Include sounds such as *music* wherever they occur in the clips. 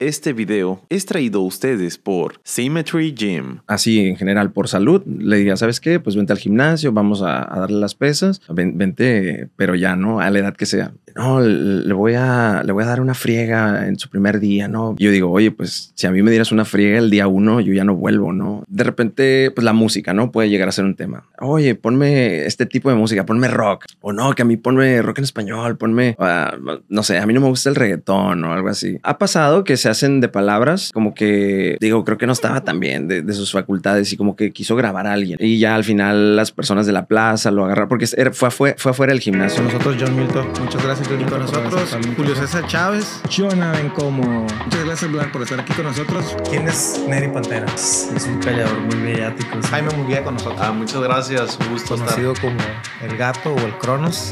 Este video es traído a ustedes por Symmetry Gym. Así en general, por salud, le diga, ¿sabes qué? Pues vente al gimnasio, vamos a, darle las pesas, vente, pero ya, ¿no? A la edad que sea no, le voy, a, le voy a dar una friega en su primer día, ¿no? Yo digo, oye, pues si a mí me dieras una friega el día uno, yo ya no vuelvo, ¿no? De repente, pues la música, ¿no? Puede llegar a ser un tema. Oye, ponme este tipo de música, ponme rock. O no, que a mí ponme rock en español, ponme, ah, no sé, a mí no me gusta el reggaetón o algo así. Ha pasado que se hacen de palabras como que, digo, creo que no estaba tan bien de, sus facultades y como que quiso grabar a alguien. Y ya al final las personas de la plaza lo agarraron porque er, fue, fue, fue afuera del gimnasio. Nosotros, John Milton, muchas gracias y con nosotros Julio César Chávez, Jonathan Como. Muchas gracias, Blan, por estar aquí con nosotros. ¿Quién es Neri Panteras? Es un callador muy mediático. Jaime Muguía con nosotros. Ah, muchas gracias, un gusto Conocido sido como el gato o el Cronos.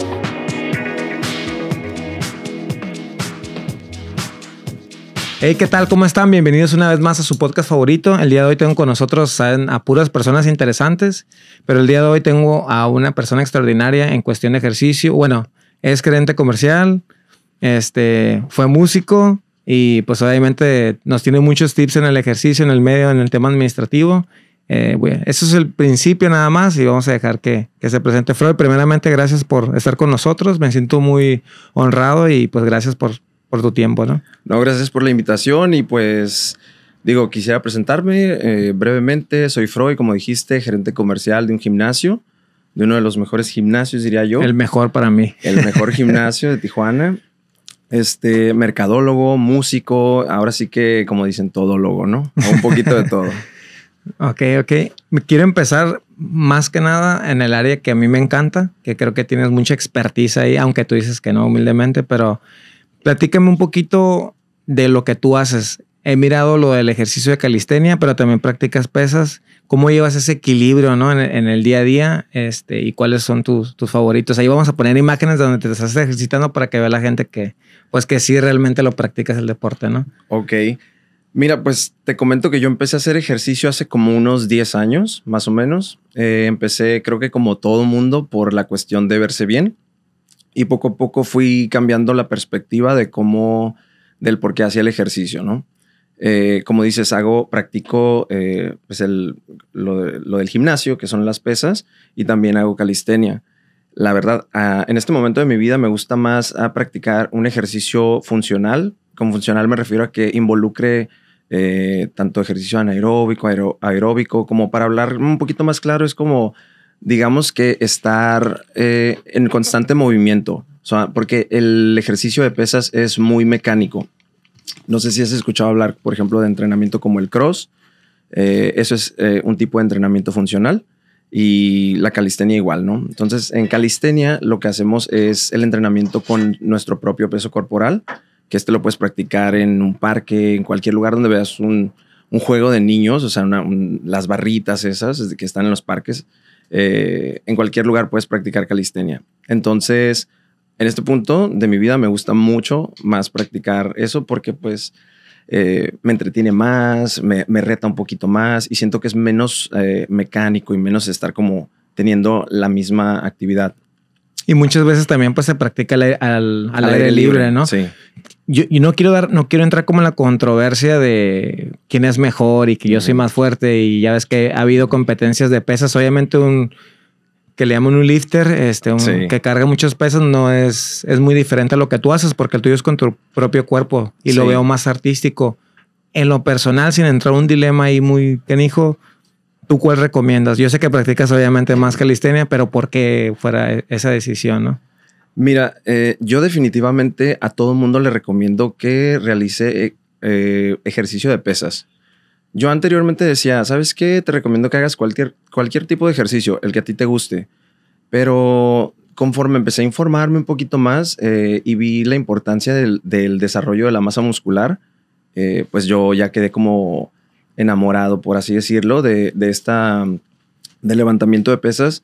Hey, ¿qué tal? ¿Cómo están? Bienvenidos una vez más a su podcast favorito. El día de hoy tengo con nosotros a puras personas interesantes, pero el día de hoy tengo a una persona extraordinaria en cuestión de ejercicio. Bueno, es gerente comercial, este, fue músico y pues obviamente nos tiene muchos tips en el ejercicio, en el medio, en el tema administrativo. Eh, eso es el principio nada más y vamos a dejar que, se presente Freud. Primeramente, gracias por estar con nosotros. Me siento muy honrado y pues gracias por, por tu tiempo, ¿no? No, gracias por la invitación y pues digo, quisiera presentarme eh, brevemente. Soy Freud, como dijiste, gerente comercial de un gimnasio de uno de los mejores gimnasios, diría yo. El mejor para mí. El mejor gimnasio de Tijuana. Este, mercadólogo, músico, ahora sí que, como dicen, todólogo, ¿no? Un poquito de todo. *laughs* ok, ok. Quiero empezar más que nada en el área que a mí me encanta, que creo que tienes mucha expertise ahí, aunque tú dices que no, humildemente, pero platícame un poquito de lo que tú haces. He mirado lo del ejercicio de calistenia, pero también practicas pesas cómo llevas ese equilibrio en, el día a día este, y cuáles son tus, favoritos. Ahí vamos a poner imágenes donde te estás ejercitando para que vea la gente que, pues que sí realmente lo practicas el deporte, ¿no? Ok. Mira, pues te comento que yo empecé a hacer ejercicio hace como unos 10 años, más o menos. Eh, empecé, creo que como todo mundo, por la cuestión de verse bien. Y poco a poco fui cambiando la perspectiva de cómo, del por qué hacía el ejercicio, ¿no? Eh, como dices, hago, practico eh, pues lo, del gimnasio, que son las pesas, y también hago calistenia. La verdad, ah, en este momento de mi vida me gusta más ah, practicar un ejercicio funcional. Como funcional me refiero a que involucre eh, tanto ejercicio anaeróbico, aeróbico, como para hablar un poquito más claro, es como, digamos que estar en constante movimiento, porque el ejercicio de pesas es muy mecánico no sé si has escuchado hablar, por ejemplo, de entrenamiento como el cross. Eh, eso es eh, un tipo de entrenamiento funcional y la calistenia igual, ¿no? Entonces, en calistenia lo que hacemos es el entrenamiento con nuestro propio peso corporal, que este lo puedes practicar en un parque, en cualquier lugar donde veas un, juego de niños, o sea, las barritas esas que están en los parques. Eh, en cualquier lugar puedes practicar calistenia. Entonces, en este punto de mi vida me gusta mucho más practicar eso porque pues eh, me entretiene más, me, reta un poquito más y siento que es menos eh, mecánico y menos estar como teniendo la misma actividad. Y muchas veces también pues se practica al, aire, libre, ¿no? Sí. Yo, no quiero dar, no quiero entrar como en la controversia de quién es mejor y que yo soy más fuerte y ya ves que ha habido competencias de pesas. Obviamente un, que le llaman un lifter, este, que carga muchos pesos, no es, es muy diferente a lo que tú haces, porque el tuyo es con tu propio cuerpo y lo veo más artístico. En lo personal, sin entrar un dilema ahí muy canijo, ¿tú cuál recomiendas? Yo sé que practicas obviamente más calistenia, pero ¿por qué fuera e-, esa decisión, no? Mira, eh, yo definitivamente a todo mundo le recomiendo que realice eh, eh, ejercicio de pesas. Yo anteriormente decía, ¿sabes qué? Te recomiendo que hagas cualquier, cualquier tipo de ejercicio, el que a ti te guste. Pero conforme empecé a informarme un poquito más eh, y vi la importancia del, desarrollo de la masa muscular, eh, pues yo ya quedé como enamorado, por así decirlo, de, de esta, de levantamiento de pesas,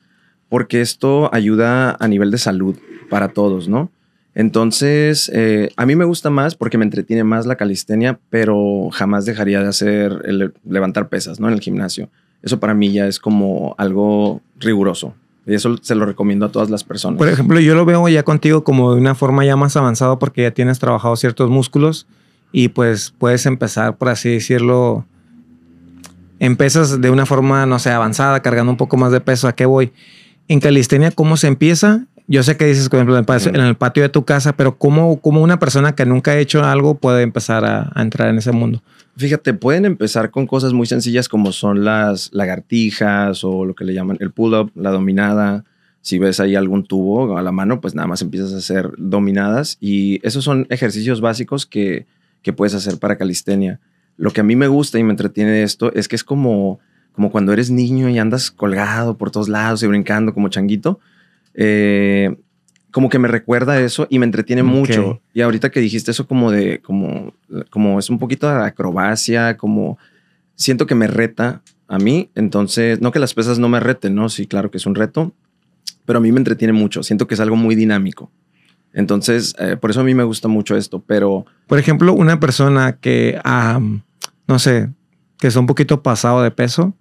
porque esto ayuda a nivel de salud para todos, ¿no? Entonces, eh, a mí me gusta más porque me entretiene más la calistenia, pero jamás dejaría de hacer levantar pesas, ¿no? En el gimnasio. Eso para mí ya es como algo riguroso. Y eso se lo recomiendo a todas las personas. Por ejemplo, yo lo veo ya contigo como de una forma ya más avanzada porque ya tienes trabajado ciertos músculos y pues puedes empezar, por así decirlo, empiezas de una forma, no sé, avanzada, cargando un poco más de peso. ¿A qué voy? En calistenia, ¿cómo se empieza? yo sé que dices, por ejemplo, en el patio, de tu casa, pero ¿cómo, cómo una persona que nunca ha hecho algo puede empezar a, entrar en ese mundo? Fíjate, pueden empezar con cosas muy sencillas como son las lagartijas o lo que le llaman el pull-up, la dominada. Si ves ahí algún tubo a la mano, pues nada más empiezas a hacer dominadas y esos son ejercicios básicos que, que puedes hacer para calistenia. Lo que a mí me gusta y me entretiene esto es que es como, como cuando eres niño y andas colgado por todos lados y brincando como changuito eh, como que me recuerda eso y me entretiene mucho. Y ahorita que dijiste eso como de, como, como es un poquito de acrobacia, como siento que me reta a mí. Entonces, no que las pesas no me reten, ¿no? Sí, claro que es un reto, pero a mí me entretiene mucho. Siento que es algo muy dinámico. Entonces, eh, por eso a mí me gusta mucho esto, pero... Por ejemplo, una persona que, no sé, que es un poquito pasado de peso,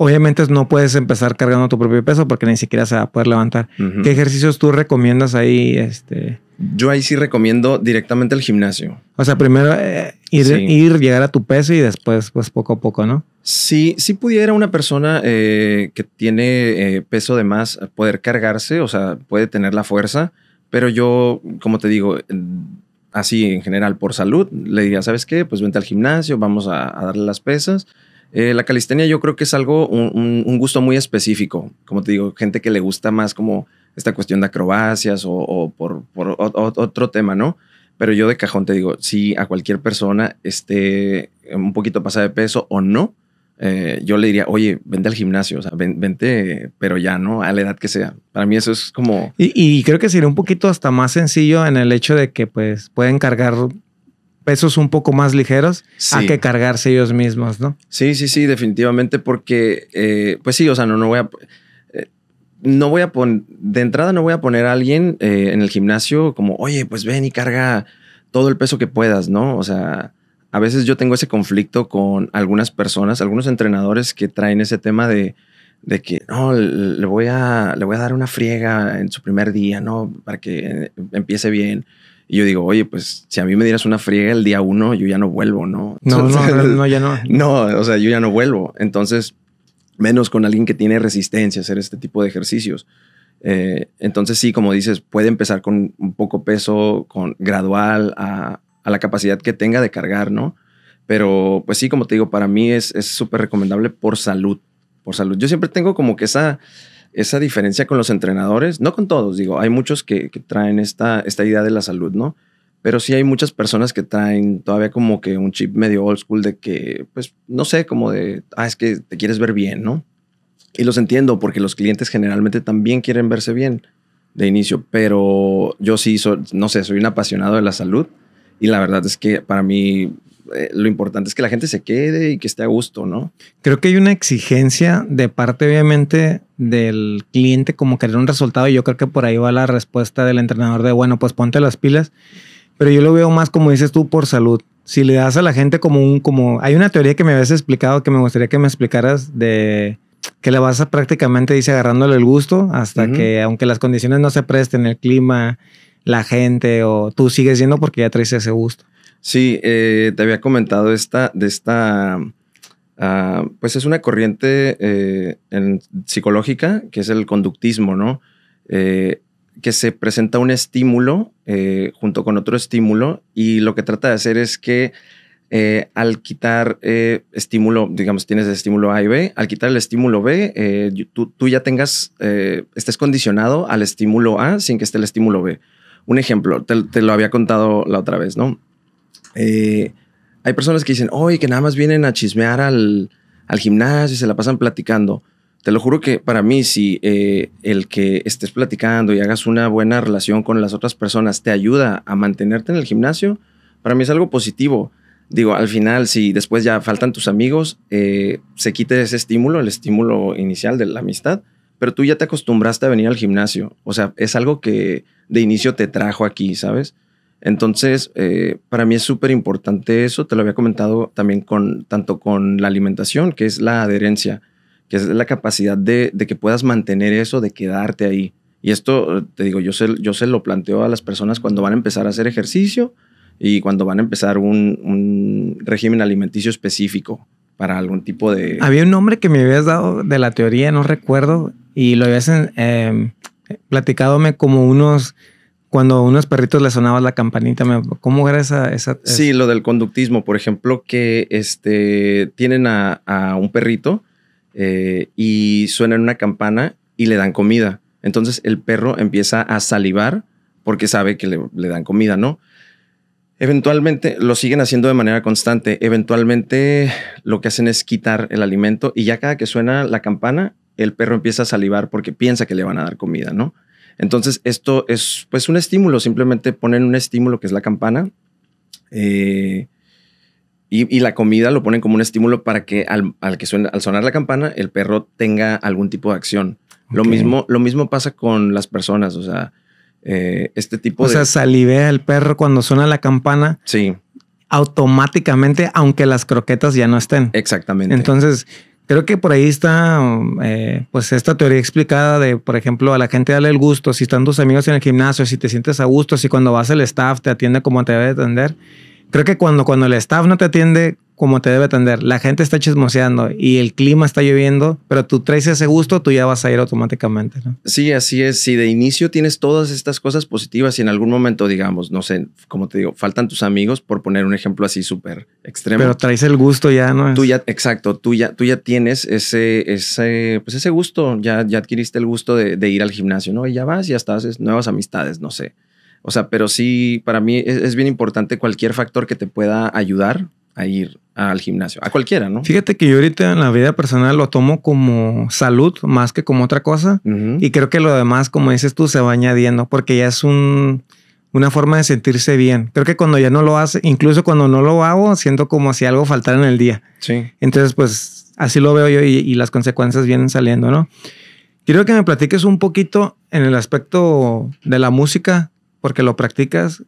Obviamente no puedes empezar cargando tu propio peso porque ni siquiera se va a poder levantar. ¿Qué ejercicios tú recomiendas ahí? Este? Yo ahí sí recomiendo directamente el gimnasio. O sea, primero eh, ir, llegar a tu peso y después, pues poco a poco, ¿no? Sí, si sí pudiera una persona eh, que tiene eh, peso de más poder cargarse, o sea, puede tener la fuerza, pero yo, como te digo, así en general por salud, le diría, ¿sabes qué? Pues vente al gimnasio, vamos a darle las pesas eh, la calistenia yo creo que es algo, un, gusto muy específico. Como te digo, gente que le gusta más como esta cuestión de acrobacias o, por, otro tema, ¿no? Pero yo de cajón te digo, si a cualquier persona esté un poquito pasada de peso o no, eh, yo le diría, oye, vente al gimnasio, o sea, vente, pero ya, ¿no? A la edad que sea. Para mí eso es como... Y, y, creo que sería un poquito hasta más sencillo en el hecho de que pues pueden cargar pesos un poco más ligeros a que cargarse ellos mismos, ¿no? Sí, sí, sí, definitivamente, porque, eh, pues sí, o sea, no, no voy a... Eh, no voy a poner, de entrada no voy a poner a alguien eh, en el gimnasio como, oye, pues ven y carga todo el peso que puedas, ¿no? O sea, a veces yo tengo ese conflicto con algunas personas, algunos entrenadores que traen ese tema de, de que no le voy a le voy a dar una friega en su primer día, no para que empiece bien. Y yo digo, oye, pues si a mí me dieras una friega el día uno, yo ya no vuelvo, ¿no? No, *laughs* no, no, ya no. *laughs* No, o sea, yo ya no vuelvo. Entonces, menos con alguien que tiene resistencia a hacer este tipo de ejercicios. Eh, entonces sí, como dices, puede empezar con un poco peso, con gradual a, a, la capacidad que tenga de cargar, ¿no? Pero pues sí, como te digo, para mí es súper recomendable por salud, por salud. Yo siempre tengo como que esa esa diferencia con los entrenadores, no con todos, digo, hay muchos que, traen esta, esta idea de la salud, ¿no? Pero sí hay muchas personas que traen todavía como que un chip medio old school de que, pues, no sé, como de, ah, es que te quieres ver bien, ¿no? Y los entiendo porque los clientes generalmente también quieren verse bien de inicio, pero yo sí, no sé, soy un apasionado de la salud y la verdad es que para mí eh, lo importante es que la gente se quede y que esté a gusto, ¿no? Creo que hay una exigencia de parte, obviamente, del cliente como querer un resultado y yo creo que por ahí va la respuesta del entrenador de, bueno, pues ponte las pilas, pero yo lo veo más como dices tú, por salud. Si le das a la gente como un, como, hay una teoría que me habías explicado que me gustaría que me explicaras de que le vas a prácticamente, dice, agarrándole el gusto hasta que, aunque las condiciones no se presten, el clima, la gente o tú sigues yendo porque ya traes ese gusto. Sí, eh, te había comentado esta, de esta, um, ah, pues es una corriente eh, psicológica que es el conductismo, ¿no? Eh, que se presenta un estímulo junto con otro estímulo y lo que trata de hacer es que al quitar estímulo, digamos, tienes el estímulo A y B, al quitar el estímulo B, tú, ya tengas, estés condicionado al estímulo A sin que esté el estímulo B. Un ejemplo, te lo había contado la otra vez, ¿no? Eh, hay personas que dicen, oye, que nada más vienen a chismear al, gimnasio y se la pasan platicando. Te lo juro que para mí, si eh, el que estés platicando y hagas una buena relación con las otras personas te ayuda a mantenerte en el gimnasio, para mí es algo positivo. Digo, al final, si después ya faltan tus amigos, eh, se quite ese estímulo, el estímulo inicial de la amistad, pero tú ya te acostumbraste a venir al gimnasio. O sea, es algo que de inicio te trajo aquí, ¿sabes? Entonces, eh, para mí es súper importante eso. Te lo había comentado también con tanto con la alimentación, que es la adherencia, que es la capacidad de, que puedas mantener eso, de quedarte ahí. Y esto, te digo, yo se, yo se lo planteo a las personas cuando van a empezar a hacer ejercicio y cuando van a empezar un, régimen alimenticio específico para algún tipo de... Había un nombre que me habías dado de la teoría, no recuerdo, y lo habías platicado em, platicadome como unos cuando a unos perritos les sonaba la campanita, ¿cómo era esa, Sí, lo del conductismo, por ejemplo, que este, tienen a, un perrito eh, y suenan una campana y le dan comida. Entonces el perro empieza a salivar porque sabe que le dan comida, ¿no? Eventualmente lo siguen haciendo de manera constante. Eventualmente lo que hacen es quitar el alimento y ya cada que suena la campana, el perro empieza a salivar porque piensa que le van a dar comida, ¿no? Entonces, esto es pues un estímulo, simplemente ponen un estímulo que es la campana eh, y, la comida lo ponen como un estímulo para que al, que al sonar la campana el perro tenga algún tipo de acción. Lo, mismo, lo mismo pasa con las personas, o sea, eh, este tipo de... O sea, salivea el perro cuando suena la campana. Sí automáticamente, aunque las croquetas ya no estén. Exactamente. Entonces, Creo que por ahí está, mm, eh, pues, esta teoría explicada de, por ejemplo, a la gente darle el gusto, si están tus amigos en el gimnasio, si te sientes a gusto, si cuando vas al staff te atiende como te debe atender creo que cuando, cuando el staff no te atiende como te debe atender, la gente está chismoseando y el clima está lloviendo, pero tú traes ese gusto, tú ya vas a ir automáticamente. ¿no? Sí, así es. Si de inicio tienes todas estas cosas positivas y en algún momento, digamos, no sé, como te digo, faltan tus amigos, por poner un ejemplo así súper extremo. Pero traes el gusto ya, ¿no? ya, exacto, tú ya, tú ya tienes ese, ese, pues ese gusto, ya, ya adquiriste el gusto de, de ir al gimnasio, ¿no? Y ya vas, ya estás, haces nuevas amistades, no sé o sea, pero sí, para mí es, bien importante cualquier factor que te pueda ayudar a ir al gimnasio, a cualquiera, ¿no? Fíjate que yo ahorita en la vida personal lo tomo como salud más que como otra cosa. Y creo que lo demás, como dices tú, se va añadiendo porque ya es un, una forma de sentirse bien. Creo que cuando ya no lo hace, incluso cuando no lo hago, siento como si algo faltara en el día. Sí. Entonces, pues así lo veo yo y, y las consecuencias vienen saliendo, ¿no? Quiero que me platiques un poquito en el aspecto de la música porque lo practicas,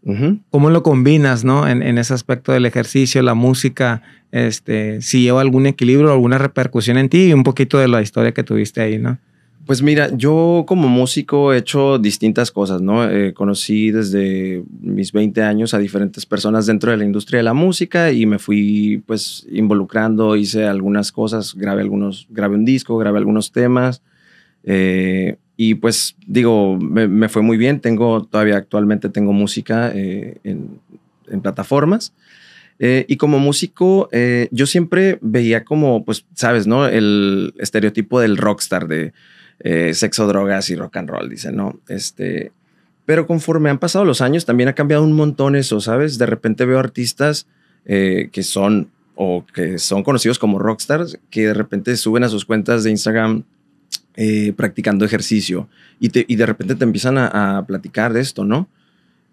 ¿cómo lo combinas, no? En, ese aspecto del ejercicio, la música, este, si lleva algún equilibrio, alguna repercusión en ti y un poquito de la historia que tuviste ahí, ¿no? Pues mira, yo como músico he hecho distintas cosas, ¿no? Eh, conocí desde mis 20 años a diferentes personas dentro de la industria de la música y me fui pues involucrando, hice algunas cosas, grabé algunos, grabé un disco, grabé algunos temas. Eh, y pues digo, me, fue muy bien, tengo todavía actualmente tengo música eh, en, plataformas. Eh, y como músico, eh, yo siempre veía como, pues, sabes, ¿no? El estereotipo del rockstar de sexo, drogas y rock and roll, dice, ¿no? Este, pero conforme han pasado los años, también ha cambiado un montón eso, ¿sabes? De repente veo artistas que son o que son conocidos como rockstars, que de repente suben a sus cuentas de Instagram eh, practicando ejercicio y, de repente te empiezan a, platicar de esto, ¿no?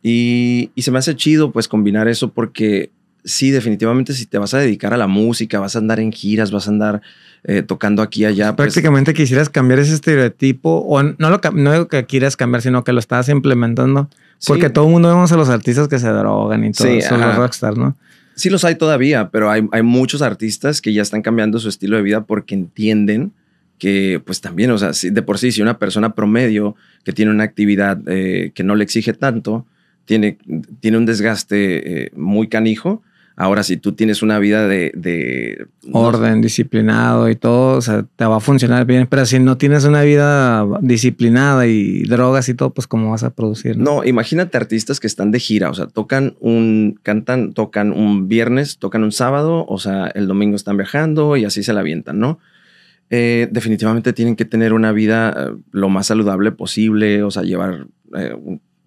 Y, se me hace chido pues combinar eso porque sí, definitivamente si te vas a dedicar a la música, vas a andar en giras, vas a andar eh, tocando aquí y allá. Pues Prácticamente quisieras cambiar ese estereotipo o no lo que quieras cambiar, sino que lo estás implementando. Porque todo el mundo vemos a los artistas que se drogan y todo los rockstars, ¿no? Sí los hay todavía, pero hay, hay, muchos artistas que ya están cambiando su estilo de vida porque entienden que pues también, o sea, de por sí, si una persona promedio que tiene una actividad eh, que no le exige tanto, tiene, tiene un desgaste eh, muy canijo, ahora si tú tienes una vida de... Orden, disciplinado y todo, o sea, te va a funcionar bien, pero si no tienes una vida disciplinada y drogas y todo, pues cómo vas a producir. No, imagínate artistas que están de gira, o sea, tocan un, cantan, tocan un viernes, tocan un sábado, o sea, el domingo están viajando y así se la avientan, ¿no? Eh, definitivamente tienen que tener una vida eh, lo más saludable posible, o sea, llevar, eh,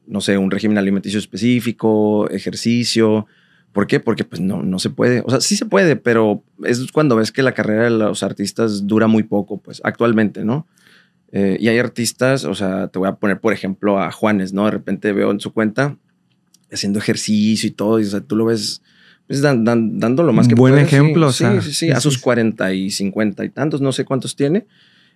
no sé, un régimen alimenticio específico, ejercicio. ¿Por qué? Porque pues no, no se puede. O sea, sí se puede, pero es cuando ves que la carrera de los artistas dura muy poco, pues actualmente, ¿no? y hay artistas, o sea, te voy a poner, por ejemplo, a Juanes, ¿no? De repente veo en su cuenta haciendo ejercicio y todo, y o sea, tú lo ves es dando lo más que Buen ejemplo, o sea, sí, sí, sí, a sus 40 y 50 y tantos, no sé cuántos tiene,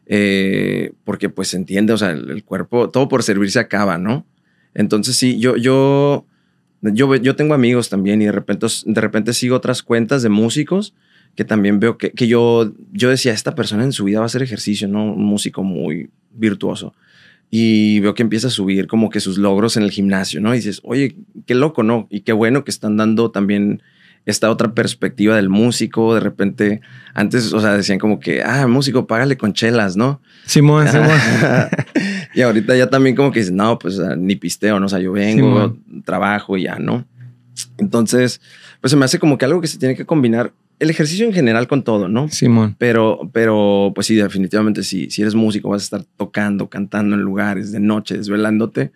eh, porque pues entiende, o sea, el, cuerpo, todo por servirse acaba, ¿no? Entonces sí, yo, yo, yo, yo tengo amigos también y de repente, de repente sigo otras cuentas de músicos que también veo que, que yo, yo decía, esta persona en su vida va a hacer ejercicio, ¿no? Un músico muy virtuoso y veo que empieza a subir como que sus logros en el gimnasio, ¿no? Y dices, oye, qué loco, ¿no? Y qué bueno que están dando también esta otra perspectiva del músico. De repente, antes, o sea, decían como que, ah, músico, págale con chelas, ¿no? Simón, *laughs* Simón. y ahorita ya también como que dicen, no, pues ah, ni pisteo, ¿no? O sea, yo vengo, trabajo y ya, ¿no? Entonces, pues se me hace como que algo que se tiene que combinar el ejercicio en general con todo, ¿no? Simón. Pero, pero, pues sí, definitivamente Si eres músico, vas a estar tocando, cantando en lugares de noche, desvelándote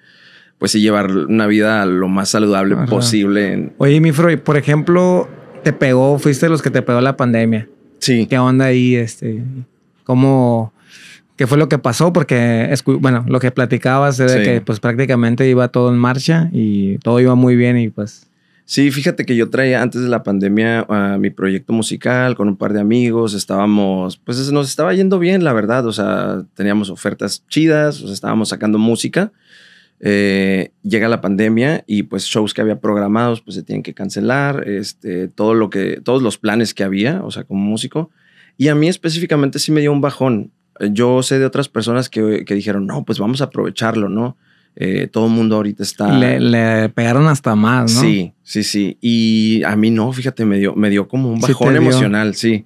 pues sí llevar una vida lo más saludable posible. Oye, mi Freud, por ejemplo, te pegó, fuiste de los que te pegó la pandemia. Sí. ¿Qué onda ahí? Este, ¿Cómo, qué fue lo que pasó? Porque, bueno, lo que platicabas era que pues prácticamente iba todo en marcha y todo iba muy bien y pues... Sí, fíjate que yo traía antes de la pandemia a mi proyecto musical con un par de amigos, estábamos, pues nos estaba yendo bien, la verdad, o sea, teníamos ofertas chidas, o sea, estábamos sacando música eh, llega la pandemia y pues shows que había programados pues se tienen que cancelar, este, todo lo que, todos los planes que había, o sea, como músico. Y a mí específicamente sí me dio un bajón. Yo sé de otras personas que, que dijeron, no, pues vamos a aprovecharlo, ¿no? Eh, todo el mundo ahorita está... Le, pegaron hasta más, ¿no? Sí, sí, sí. Y a mí no, fíjate, me dio, me dio como un bajón emocional, sí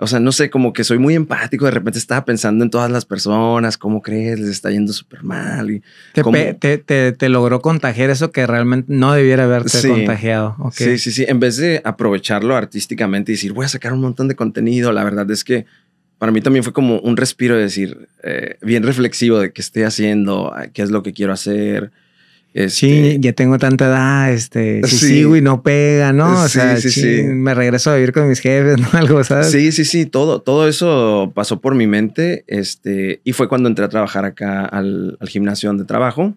o sea, no sé, como que soy muy empático. De repente estaba pensando en todas las personas, cómo crees, les está yendo súper mal. Y te, logró contagiar eso que realmente no debiera haberte contagiado. Sí, sí, sí. En vez de aprovecharlo artísticamente y decir, voy a sacar un montón de contenido, la verdad es que para mí también fue como un respiro de decir, eh, bien reflexivo de qué estoy haciendo, qué es lo que quiero hacer este sí, ya tengo tanta edad, este, si sí. sigo y no pega, ¿no? O sea, sí, sí, me regreso a vivir con mis jefes, *laughs* ¿no? Algo, Sí, sí, sí, todo, todo eso pasó por mi mente, este, y fue cuando entré a trabajar acá al, gimnasio donde trabajo.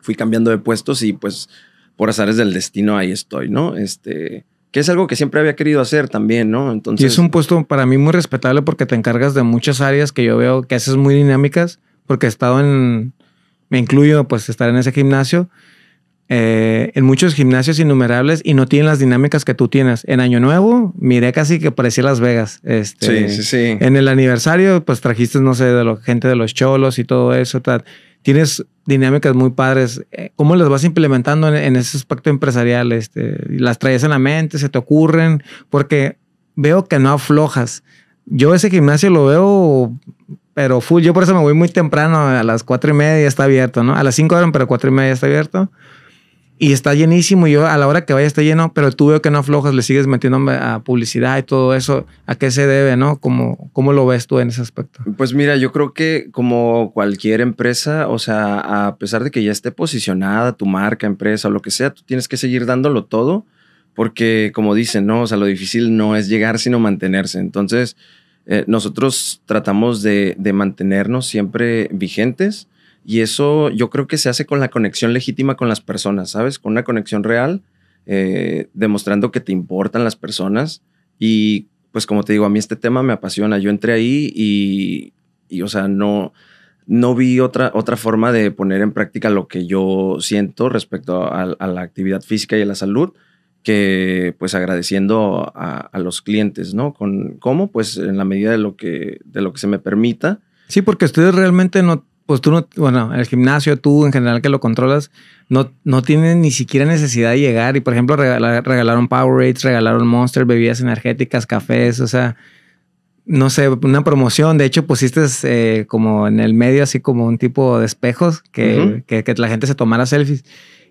Fui cambiando de puestos y pues por azares del destino ahí estoy, ¿no? Este, que es algo que siempre había querido hacer también, ¿no? Entonces. Y es un puesto para mí muy respetable porque te encargas de muchas áreas que yo veo que haces muy dinámicas, porque he estado en me incluyo, pues estar en ese gimnasio, eh, en muchos gimnasios innumerables y no tienen las dinámicas que tú tienes. En Año Nuevo, miré casi que parecía Las Vegas. Este, sí, sí, sí. En el aniversario, pues trajiste, no sé, de la gente de los cholos y todo eso. Tal. Tienes dinámicas muy padres. Eh, ¿Cómo las vas implementando en, ese aspecto empresarial? Este, ¿Las traes en la mente? ¿Se te ocurren? Porque veo que no aflojas. Yo ese gimnasio lo veo pero full. Yo por eso me voy muy temprano, a las cuatro y media está abierto, ¿no? A las cinco horas, pero cuatro y media está abierto. Y está llenísimo. Yo a la hora que vaya está lleno, pero tú veo que no aflojas, le sigues metiendo a publicidad y todo eso. ¿A qué se debe, no? ¿Cómo, cómo lo ves tú en ese aspecto? Pues mira, yo creo que como cualquier empresa, o sea, a pesar de que ya esté posicionada tu marca, empresa o lo que sea, tú tienes que seguir dándolo todo. Porque, como dicen, ¿no? O sea, lo difícil no es llegar, sino mantenerse. Entonces, eh, nosotros tratamos de, de, mantenernos siempre vigentes y eso yo creo que se hace con la conexión legítima con las personas, ¿sabes? Con una conexión real, eh, demostrando que te importan las personas y pues como te digo, a mí este tema me apasiona. Yo entré ahí y, y o sea, no, no vi otra, otra forma de poner en práctica lo que yo siento respecto a, la actividad física y a la salud que pues agradeciendo a, los clientes, ¿no? Con, ¿Cómo? Pues en la medida de lo que, de lo que se me permita. Sí, porque ustedes realmente no, pues tú no, bueno, el gimnasio, tú en general que lo controlas, no, no tienen ni siquiera necesidad de llegar. Y por ejemplo, regalaron regalaron Rates, regalaron Monster, bebidas energéticas, cafés, o sea, no sé, una promoción. De hecho, pusiste eh, como en el medio, así como un tipo de espejos que, que, que la gente se tomara selfies.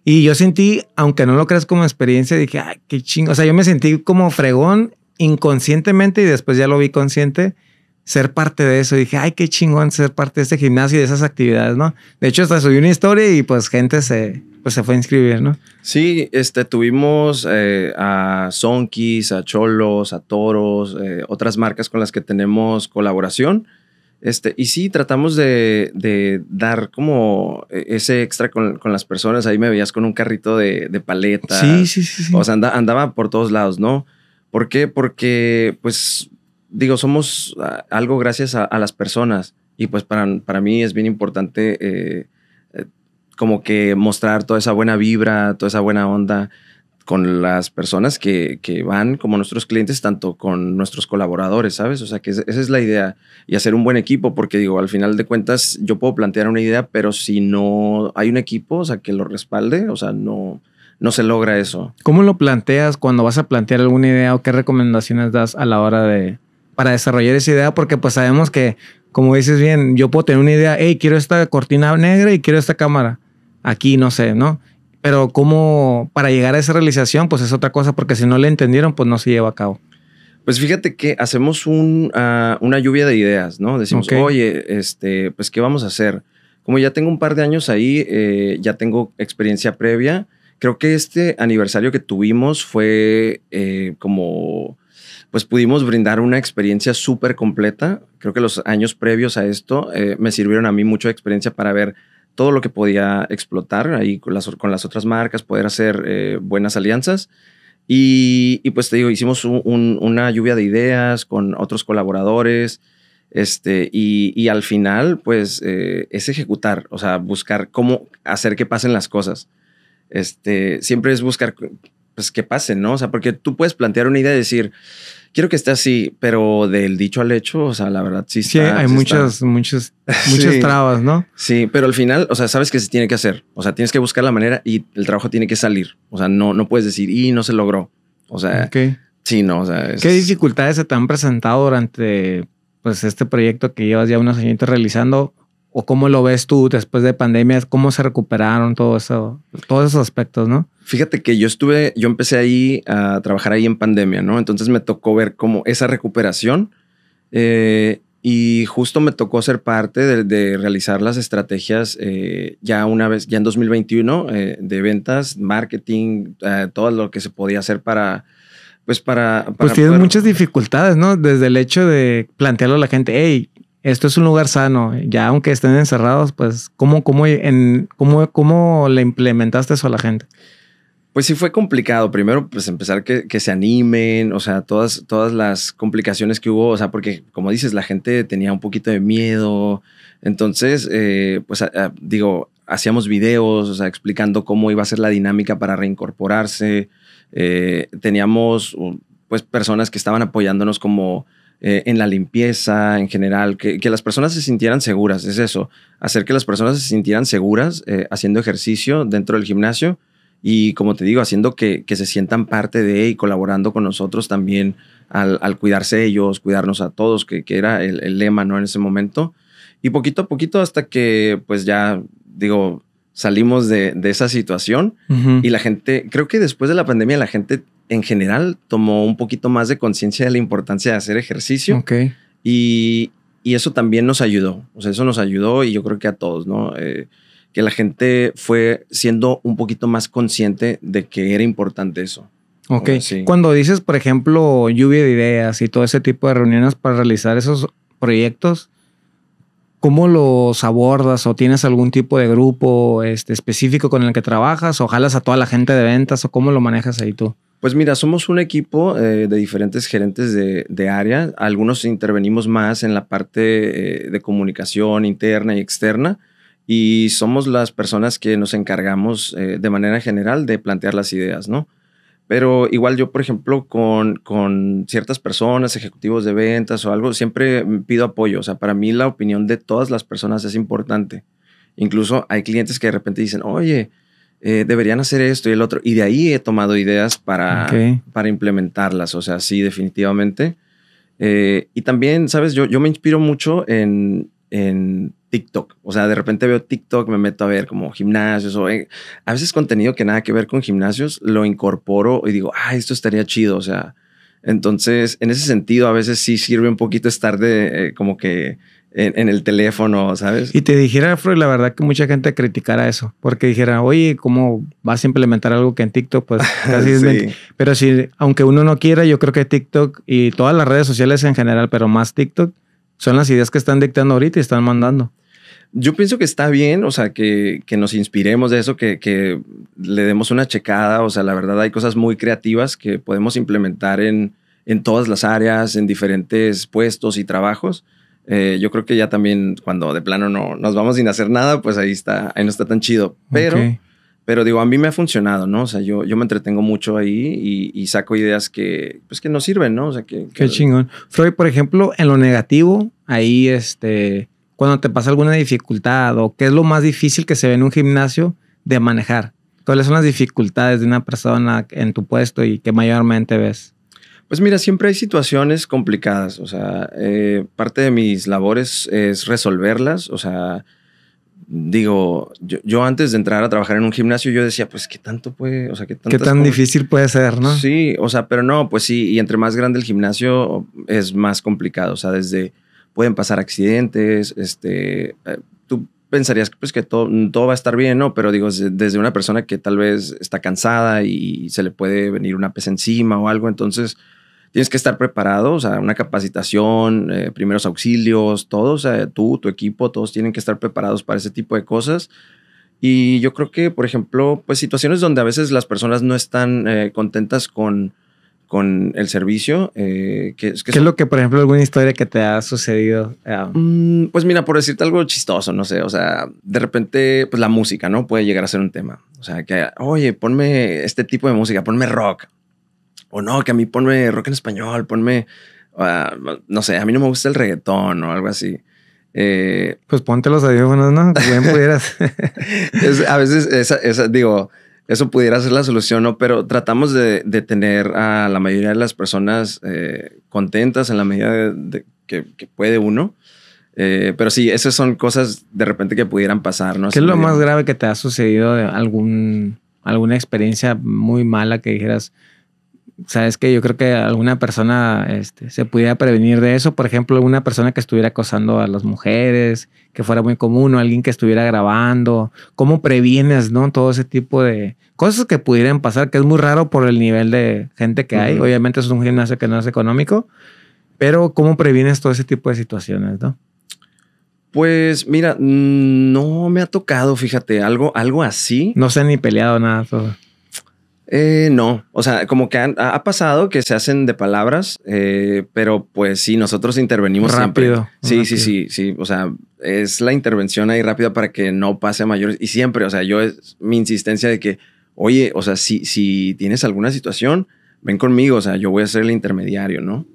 Y yo sentí, aunque no lo creas como experiencia, dije, ay, qué chingo. O sea, yo me sentí como fregón inconscientemente y después ya lo vi consciente ser parte de eso. Dije, ay, qué chingón ser parte de este gimnasio y de esas actividades, ¿no? De hecho, hasta subí una historia y pues gente se, pues, se fue a inscribir, ¿no? Sí, este, tuvimos eh, a Sonkis, a Cholos, a Toros, eh, otras marcas con las que tenemos colaboración. Este, y sí, tratamos de, dar como e-, ese extra con, las personas. Ahí me veías con un carrito de, de paletas. Sí, sí, sí, O sea, andaba por todos lados, ¿no? ¿Por qué? Porque, pues, digo, somos algo gracias a, las personas. Y pues para, mí es bien importante eh, eh, como que mostrar toda esa buena vibra, toda esa buena onda con las personas que, que, van como nuestros clientes, tanto con nuestros colaboradores, ¿sabes? O sea, que esa es la idea y hacer un buen equipo, porque digo, al final de cuentas yo puedo plantear una idea, pero si no hay un equipo, o sea, que lo respalde, o sea, no, no se logra eso. ¿Cómo lo planteas cuando vas a plantear alguna idea o qué recomendaciones das a la hora de, para desarrollar esa idea? Porque pues sabemos que, como dices bien, yo puedo tener una idea, hey, quiero esta cortina negra y quiero esta cámara. Aquí, no sé, ¿no? Pero cómo para llegar a esa realización, pues es otra cosa, porque si no le entendieron, pues no se lleva a cabo. Pues fíjate que hacemos ah, una lluvia de ideas, ¿no? Decimos, oye, este, pues, ¿qué vamos a hacer? Como ya tengo un par de años ahí, eh, ya tengo experiencia previa. Creo que este aniversario que tuvimos fue eh, como, pues pudimos brindar una experiencia súper completa. Creo que los años previos a esto eh, me sirvieron a mí mucho experiencia para ver todo lo que podía explotar ahí con las, con las otras marcas, poder hacer eh, buenas alianzas. Y, pues te digo, hicimos una lluvia de ideas con otros colaboradores, este, y, al final, pues eh, es ejecutar, o sea, buscar cómo hacer que pasen las cosas. Este, siempre es buscar, pues que pasen, ¿no? O sea, porque tú puedes plantear una idea y decir, quiero que esté así, pero del dicho al hecho, o sea, la verdad sí. Está, sí, hay muchas, muchas, *laughs* muchas trabas, ¿no? Sí, pero al final, o sea, sabes que se tiene que hacer. O sea, tienes que buscar la manera y el trabajo tiene que salir. O sea, no, no puedes decir, y no se logró. O sea, sí, no. O sea, ¿Qué dificultades se te han presentado durante pues este proyecto que llevas ya unos años realizando? ¿O cómo lo ves tú después de pandemia? ¿Cómo se recuperaron todo eso, todos esos aspectos, no? Fíjate que yo estuve, yo empecé ahí a trabajar ahí en pandemia, ¿no? Entonces me tocó ver como esa recuperación eh, y justo me tocó ser parte de, realizar las estrategias eh, ya una vez, ya en 2021, eh, de ventas, marketing, todo lo que se podía hacer para, pues para... pues tienes muchas dificultades, ¿no? Desde el hecho de plantearlo a la gente, hey, esto es un lugar sano, ya aunque estén encerrados, pues ¿cómo, cómo, cómo, cómo le implementaste eso a la gente? Pues sí fue complicado. Primero, pues empezar que, se animen, o sea, todas, todas las complicaciones que hubo, o sea, porque como dices, la gente tenía un poquito de miedo. Entonces, eh, pues ah, ah, digo, hacíamos videos, o sea, explicando cómo iba a ser la dinámica para reincorporarse. Eh, teníamos, pues, personas que estaban apoyándonos como... Eh, en la limpieza, en general, que, las personas se sintieran seguras, es eso, hacer que las personas se sintieran seguras haciendo ejercicio dentro del gimnasio y como te digo, haciendo que, que se sientan parte de y colaborando con nosotros también al, al cuidarse ellos, cuidarnos a todos, que, que era el, el, lema, ¿no? En ese momento. Y poquito a poquito hasta que pues ya, digo, salimos de, de esa situación y la gente, creo que después de la pandemia la gente en general tomó un poquito más de conciencia de la importancia de hacer ejercicio. Ok. Y, y eso también nos ayudó, o sea, eso nos ayudó y yo creo que a todos, ¿no? Eh, que la gente fue siendo un poquito más consciente de que era importante eso. Ok. Cuando dices, por ejemplo, lluvia de ideas y todo ese tipo de reuniones para realizar esos proyectos, ¿cómo los abordas? ¿O tienes algún tipo de grupo este, específico con el que trabajas? ¿O jalas a toda la gente de ventas? ¿O cómo lo manejas ahí tú? Pues mira, somos un equipo eh, de diferentes gerentes de, área. Algunos intervenimos más en la parte eh, de comunicación interna y externa y somos las personas que nos encargamos eh, de manera general de plantear las ideas, ¿no? Pero igual yo, por ejemplo, con, con, ciertas personas, ejecutivos de ventas o algo, siempre pido apoyo. O sea, para mí la opinión de todas las personas es importante. Incluso hay clientes que de repente dicen, oye, eh, deberían hacer esto y el otro. Y de ahí he tomado ideas para, para implementarlas. O sea, sí, definitivamente. Eh, y también, ¿sabes? Yo, yo me inspiro mucho en, en TikTok. O sea, de repente veo TikTok, me meto a ver como gimnasios o eh, a veces contenido que nada que ver con gimnasios, lo incorporo y digo, ah, esto estaría chido. O sea, entonces en ese sentido a veces sí sirve un poquito estar de eh, como que en, el teléfono, ¿sabes? Y te dijera, Freud, la verdad que mucha gente criticara eso, porque dijera, oye, ¿cómo vas a implementar algo que en TikTok, pues *laughs* casi sí. Pero si, aunque uno no quiera, yo creo que TikTok y todas las redes sociales en general, pero más TikTok, son las ideas que están dictando ahorita y están mandando yo pienso que está bien, o sea, que, que nos inspiremos de eso, que, que, le demos una checada, o sea, la verdad hay cosas muy creativas que podemos implementar en, en todas las áreas, en diferentes puestos y trabajos. Eh, yo creo que ya también cuando de plano no nos vamos sin hacer nada, pues ahí está, ahí no está tan chido, pero... Pero digo, a mí me ha funcionado, ¿no? O sea, yo, yo me entretengo mucho ahí y, saco ideas que, pues, que nos sirven, ¿no? O sea, Qué chingón. Freud, por ejemplo, en lo negativo, ahí, este, cuando te pasa alguna dificultad o qué es lo más difícil que se ve en un gimnasio de manejar. ¿Cuáles son las dificultades de una persona en tu puesto y que mayormente ves? Pues mira, siempre hay situaciones complicadas. O sea, eh, parte de mis labores es resolverlas. O sea, digo, yo, antes de entrar a trabajar en un gimnasio, yo decía, pues, ¿qué tanto puede? O sea, ¿qué, ¿Qué tan difícil puede ser, no? Sí, o sea, pero no, pues sí, y entre más grande el gimnasio es más complicado. O sea, desde pueden pasar accidentes, este, eh, tú pensarías pues, que todo, va a estar bien, ¿no? Pero digo, desde una persona que tal vez está cansada y se le puede venir una pesa encima o algo, entonces tienes que estar preparado, o sea, una capacitación, eh, primeros auxilios, todos, o sea, tú, tu equipo, todos tienen que estar preparados para ese tipo de cosas. Y yo creo que, por ejemplo, pues situaciones donde a veces las personas no están eh, contentas con con el servicio. Eh, que, ¿Qué es lo que, por ejemplo, alguna historia que te ha sucedido? Ah. Mm, pues mira, por decirte algo chistoso, no sé, o sea, de repente, pues la música, ¿no? Puede llegar a ser un tema. O sea, que, oye, ponme este tipo de música, ponme rock. O no, que a mí ponme rock en español, ponme, ah, no sé, a mí no me gusta el reggaetón o algo así. Eh, pues ponte los audífonos, ¿no? Bien pudieras. *laughs* a veces, esa, digo, eso pudiera ser la solución, ¿no? Pero tratamos de, tener a la mayoría de las personas eh, contentas en la medida de, que, puede uno. Eh, pero sí, esas son cosas de repente que pudieran pasar, ¿no? ¿Qué es lo más grave que te ha sucedido de algún, alguna experiencia muy mala que dijeras, sabes que yo creo que alguna persona este, se pudiera prevenir de eso. Por ejemplo, una persona que estuviera acosando a las mujeres, que fuera muy común, o alguien que estuviera grabando. ¿Cómo previenes, no? Todo ese tipo de cosas que pudieran pasar, que es muy raro por el nivel de gente que hay. Obviamente es un gimnasio que no es económico, pero ¿cómo previenes todo ese tipo de situaciones, no? Pues mira, mm, no me ha tocado, fíjate, algo, algo así. No sé ni peleado nada. Todo. Eh, no, o sea, como que ha pasado que se hacen de palabras, eh, pero pues sí, nosotros intervenimos rápido. Siempre. Sí, sí, sí, sí, o sea, es la intervención ahí rápida para que no pase a mayores. Y siempre, o sea, yo es mi insistencia de que, oye, o sea, si, si tienes alguna situación, ven conmigo, o sea, yo voy a ser el intermediario, ¿no?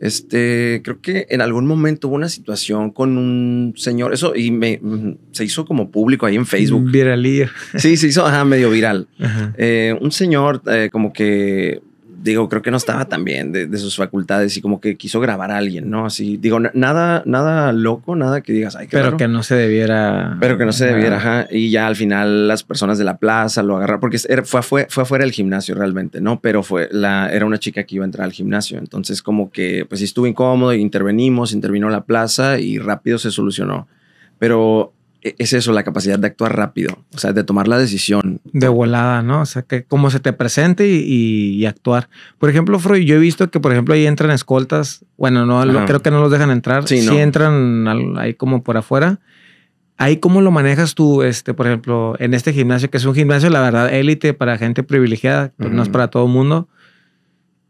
Este, creo que en algún momento hubo una situación con un señor, eso, y me, mm, se hizo como público ahí en Facebook. viralía Sí, se hizo, ajá, medio viral. Eh, un señor eh, como que digo, creo que no estaba tan bien de, sus facultades y como que quiso grabar a alguien, ¿no? Así, digo, nada, nada loco, nada que digas, Pero que no se debiera. Pero que no se debiera, ajá. Y ya al final las personas de la plaza lo agarraron, porque fue, fue, fue afuera del gimnasio realmente, ¿no? Pero fue la, era una chica que iba a entrar al gimnasio. Entonces, como que, pues estuvo incómodo, intervenimos, intervino la plaza y rápido se solucionó. Pero e-, es eso, la capacidad de actuar rápido, o sea, de tomar la decisión. De volada, ¿no? O sea, que como se te presente y, actuar. Por ejemplo, Freud, yo he visto que, por ejemplo, ahí entran escoltas, bueno, no, creo que no los dejan entrar, sí, entran ahí como por afuera. Ahí cómo lo manejas tú, este, por ejemplo, en este gimnasio, que es un gimnasio, la verdad, élite para gente privilegiada, pues, no es para todo el mundo.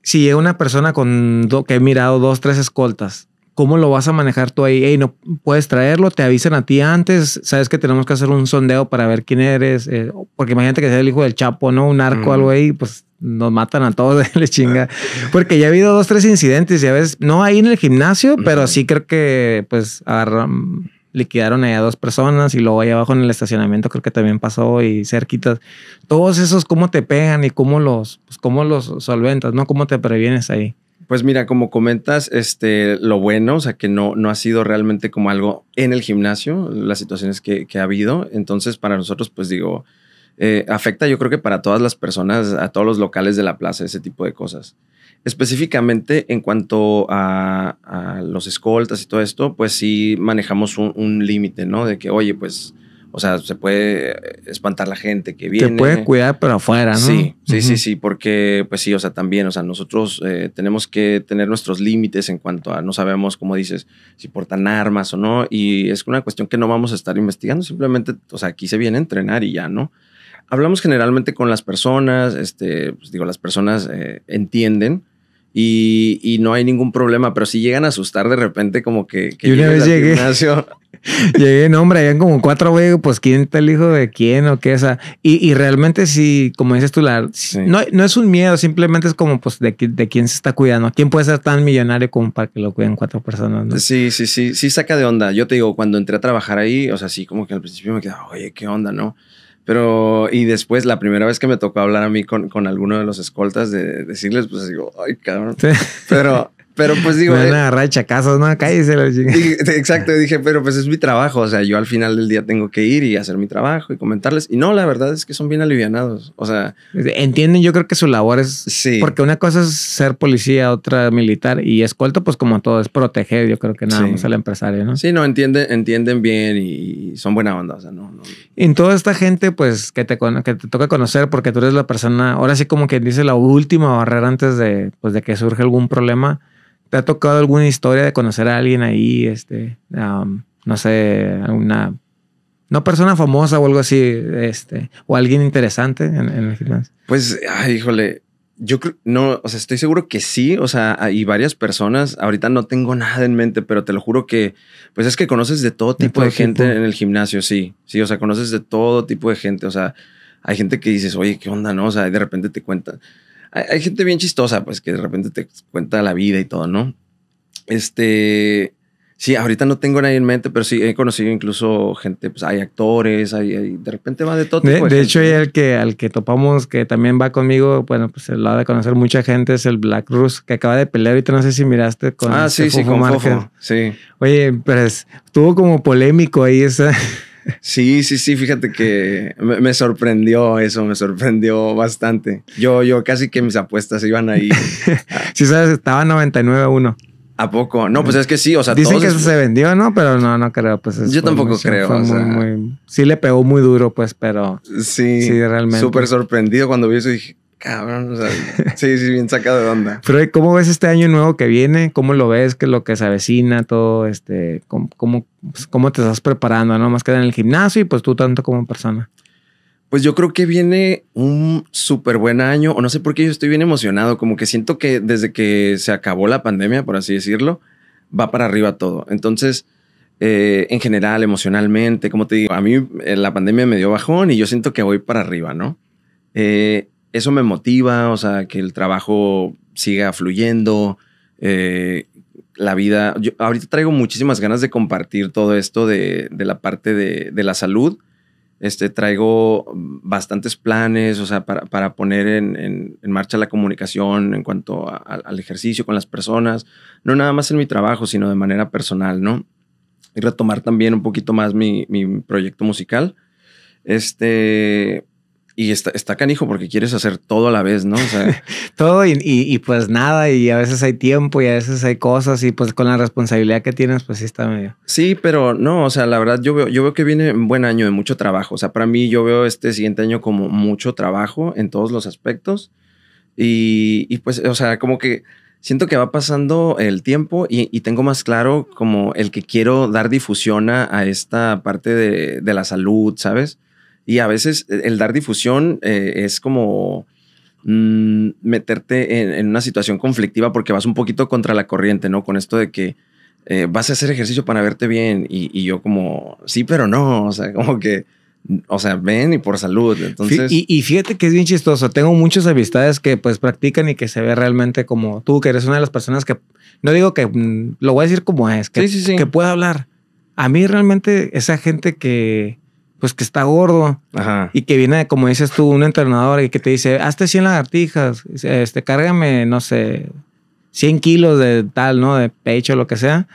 Si llega una persona con que he mirado dos, tres escoltas, ¿Cómo lo vas a manejar tú ahí? no puedes traerlo, te avisan a ti antes, sabes que tenemos que hacer un sondeo para ver quién eres, eh, porque imagínate que sea el hijo del Chapo, ¿no? Un arco, algo ahí, pues nos matan a todos, *laughs* les chinga. Porque ya ha habido dos, tres incidentes, ya ves, no ahí en el gimnasio, pero sí creo que pues agarran, mm, liquidaron ahí a dos personas y luego ahí abajo en el estacionamiento creo que también pasó y cerquitas. Todos esos, ¿cómo te pegan y cómo los, pues, cómo los solventas, no? ¿Cómo te previenes ahí? Pues mira, como comentas, este, lo bueno, o sea, que no, no ha sido realmente como algo en el gimnasio, las situaciones que, ha habido. Entonces, para nosotros, pues digo, eh, afecta yo creo que para todas las personas, a todos los locales de la plaza, ese tipo de cosas. Específicamente en cuanto a, los escoltas y todo esto, pues sí manejamos un, un límite, ¿no? De que, oye, pues o sea, se puede eh, espantar la gente que viene. Te puede cuidar, pero afuera, ¿no? Sí, sí, sí, sí, porque, pues sí, o sea, también, o sea, nosotros eh, tenemos que tener nuestros límites en cuanto a, no sabemos, como dices, si portan armas o no, y es una cuestión que no vamos a estar investigando, simplemente, o sea, aquí se viene a entrenar y ya, ¿no? Hablamos generalmente con las personas, este, pues digo, las personas eh, entienden, y, y, no hay ningún problema, pero si llegan a asustar de repente como que... que y una vez llegué, *laughs* llegué, no hombre, habían como cuatro güeyes, pues quién está el hijo de quién o qué, o sea, y, y realmente si, como dices tú, la, no, no, es un miedo, simplemente es como pues de, de, quién se está cuidando, quién puede ser tan millonario como para que lo cuiden cuatro personas, Sí, sí, sí, sí saca de onda, yo te digo, cuando entré a trabajar ahí, o sea, sí, como que al principio me quedaba, oye, qué onda, ¿no? Pero, y después, la primera vez que me tocó hablar a mí con, con alguno de los escoltas, de, decirles, pues digo, ay, cabrón. Pero pero pues digo. Me van eh, a agarrar chacazos, no, cállese la *laughs* Exacto, dije, pero pues es mi trabajo. O sea, yo al final del día tengo que ir y hacer mi trabajo y comentarles. Y no, la verdad es que son bien alivianados. O sea. Entienden, yo creo que su labor es. Sí. Porque una cosa es ser policía, otra militar y escolto pues como todo, es proteger, yo creo que nada más al empresario, ¿no? Sí, no, entienden, entienden bien y son buena banda. O sea, no, no. en toda esta gente, pues que te, que te toca conocer porque tú eres la persona, ahora sí como que dice la última barrera antes de, pues, de que surge algún problema ¿Te ha tocado alguna historia de conocer a alguien ahí, este, um, no sé, alguna, no persona famosa o algo así, este, o alguien interesante en, el gimnasio? Pues, híjole, yo no, o sea, estoy seguro que sí, o sea, hay varias personas, ahorita no tengo nada en mente, pero te lo juro que, pues es que conoces de todo tipo de, gente en el gimnasio, sí, sí, o sea, conoces de todo tipo de gente, o sea, hay gente que dices, oye, ¿qué onda? No, o sea, de repente te cuentan hay, gente bien chistosa, pues que de repente te cuenta la vida y todo, ¿no? Este, sí, ahorita no tengo nadie en mente, pero sí he conocido incluso gente, pues hay actores, hay, de repente va de todo. de, hecho, el que, al que topamos, que también va conmigo, bueno, pues lo ha de conocer mucha gente, es el Black Rus, que acaba de pelear ahorita, no sé si miraste con... Ah, sí, este sí, con sí. Oye, pues tuvo como polémico ahí esa... Sí, sí, sí, fíjate que me, sorprendió eso, me sorprendió bastante. Yo, yo casi que mis apuestas iban ahí. *laughs* sí, sabes, estaba 99 a 1. ¿A poco? No, pues es que sí, o sea, Dicen que se vendió, ¿no? Pero no, no creo, pues. Yo tampoco creo. sí le pegó muy duro, pues, pero... Sí, sí realmente. Súper sorprendido cuando vi eso y dije, Cabrón, o sea, *laughs* sí, sí, bien sacado de onda. Pero ¿cómo ves este año nuevo que viene? ¿Cómo lo ves? ¿Qué es lo que se avecina? Todo este, ¿cómo, pues, cómo, te estás preparando? ¿No? Más que en el gimnasio y pues tú tanto como persona. Pues yo creo que viene un súper buen año, o no sé por qué yo estoy bien emocionado, como que siento que desde que se acabó la pandemia, por así decirlo, va para arriba todo. Entonces, eh, en general, emocionalmente, como te digo, a mí eh, la pandemia me dio bajón y yo siento que voy para arriba, ¿no? Eh, eso me motiva, o sea, que el trabajo siga fluyendo, eh, la vida. Yo ahorita traigo muchísimas ganas de compartir todo esto de, la parte de, la salud. Este, traigo bastantes planes, o sea, para, poner en, marcha la comunicación en cuanto al ejercicio con las personas, no nada más en mi trabajo, sino de manera personal, ¿no? Y retomar también un poquito más mi, mi proyecto musical. Este, y está, está canijo porque quieres hacer todo a la vez, ¿no? O *laughs* todo y, y, pues nada, y a veces hay tiempo y a veces hay cosas y pues con la responsabilidad que tienes, pues sí está medio. Sí, pero no, o sea, la verdad yo veo, yo veo que viene un buen año de mucho trabajo, o sea, para mí yo veo este siguiente año como mucho trabajo en todos los aspectos y, pues, o sea, como que siento que va pasando el tiempo y, y, tengo más claro como el que quiero dar difusión a, a esta parte de, la salud, ¿sabes? Y a veces eh, el dar difusión eh, es como mm, meterte en, una situación conflictiva porque vas un poquito contra la corriente, ¿no? Con esto de que eh, vas a hacer ejercicio para verte bien y, yo como, sí, pero no, o sea, *laughs* como que... O sea, ven y por salud. Entonces... Y, fíjate que es bien chistoso. Tengo muchas amistades que pues practican y que se ve realmente como tú, que eres una de las personas que, no digo que, mm, lo voy a decir como es, que pueda hablar. A mí realmente esa gente que, pues que está gordo y que viene, como dices tú, un entrenador y que te dice, hazte 100 lagartijas, este, cárgame, no sé, 100 kilos de tal, ¿no? De pecho, lo que sea,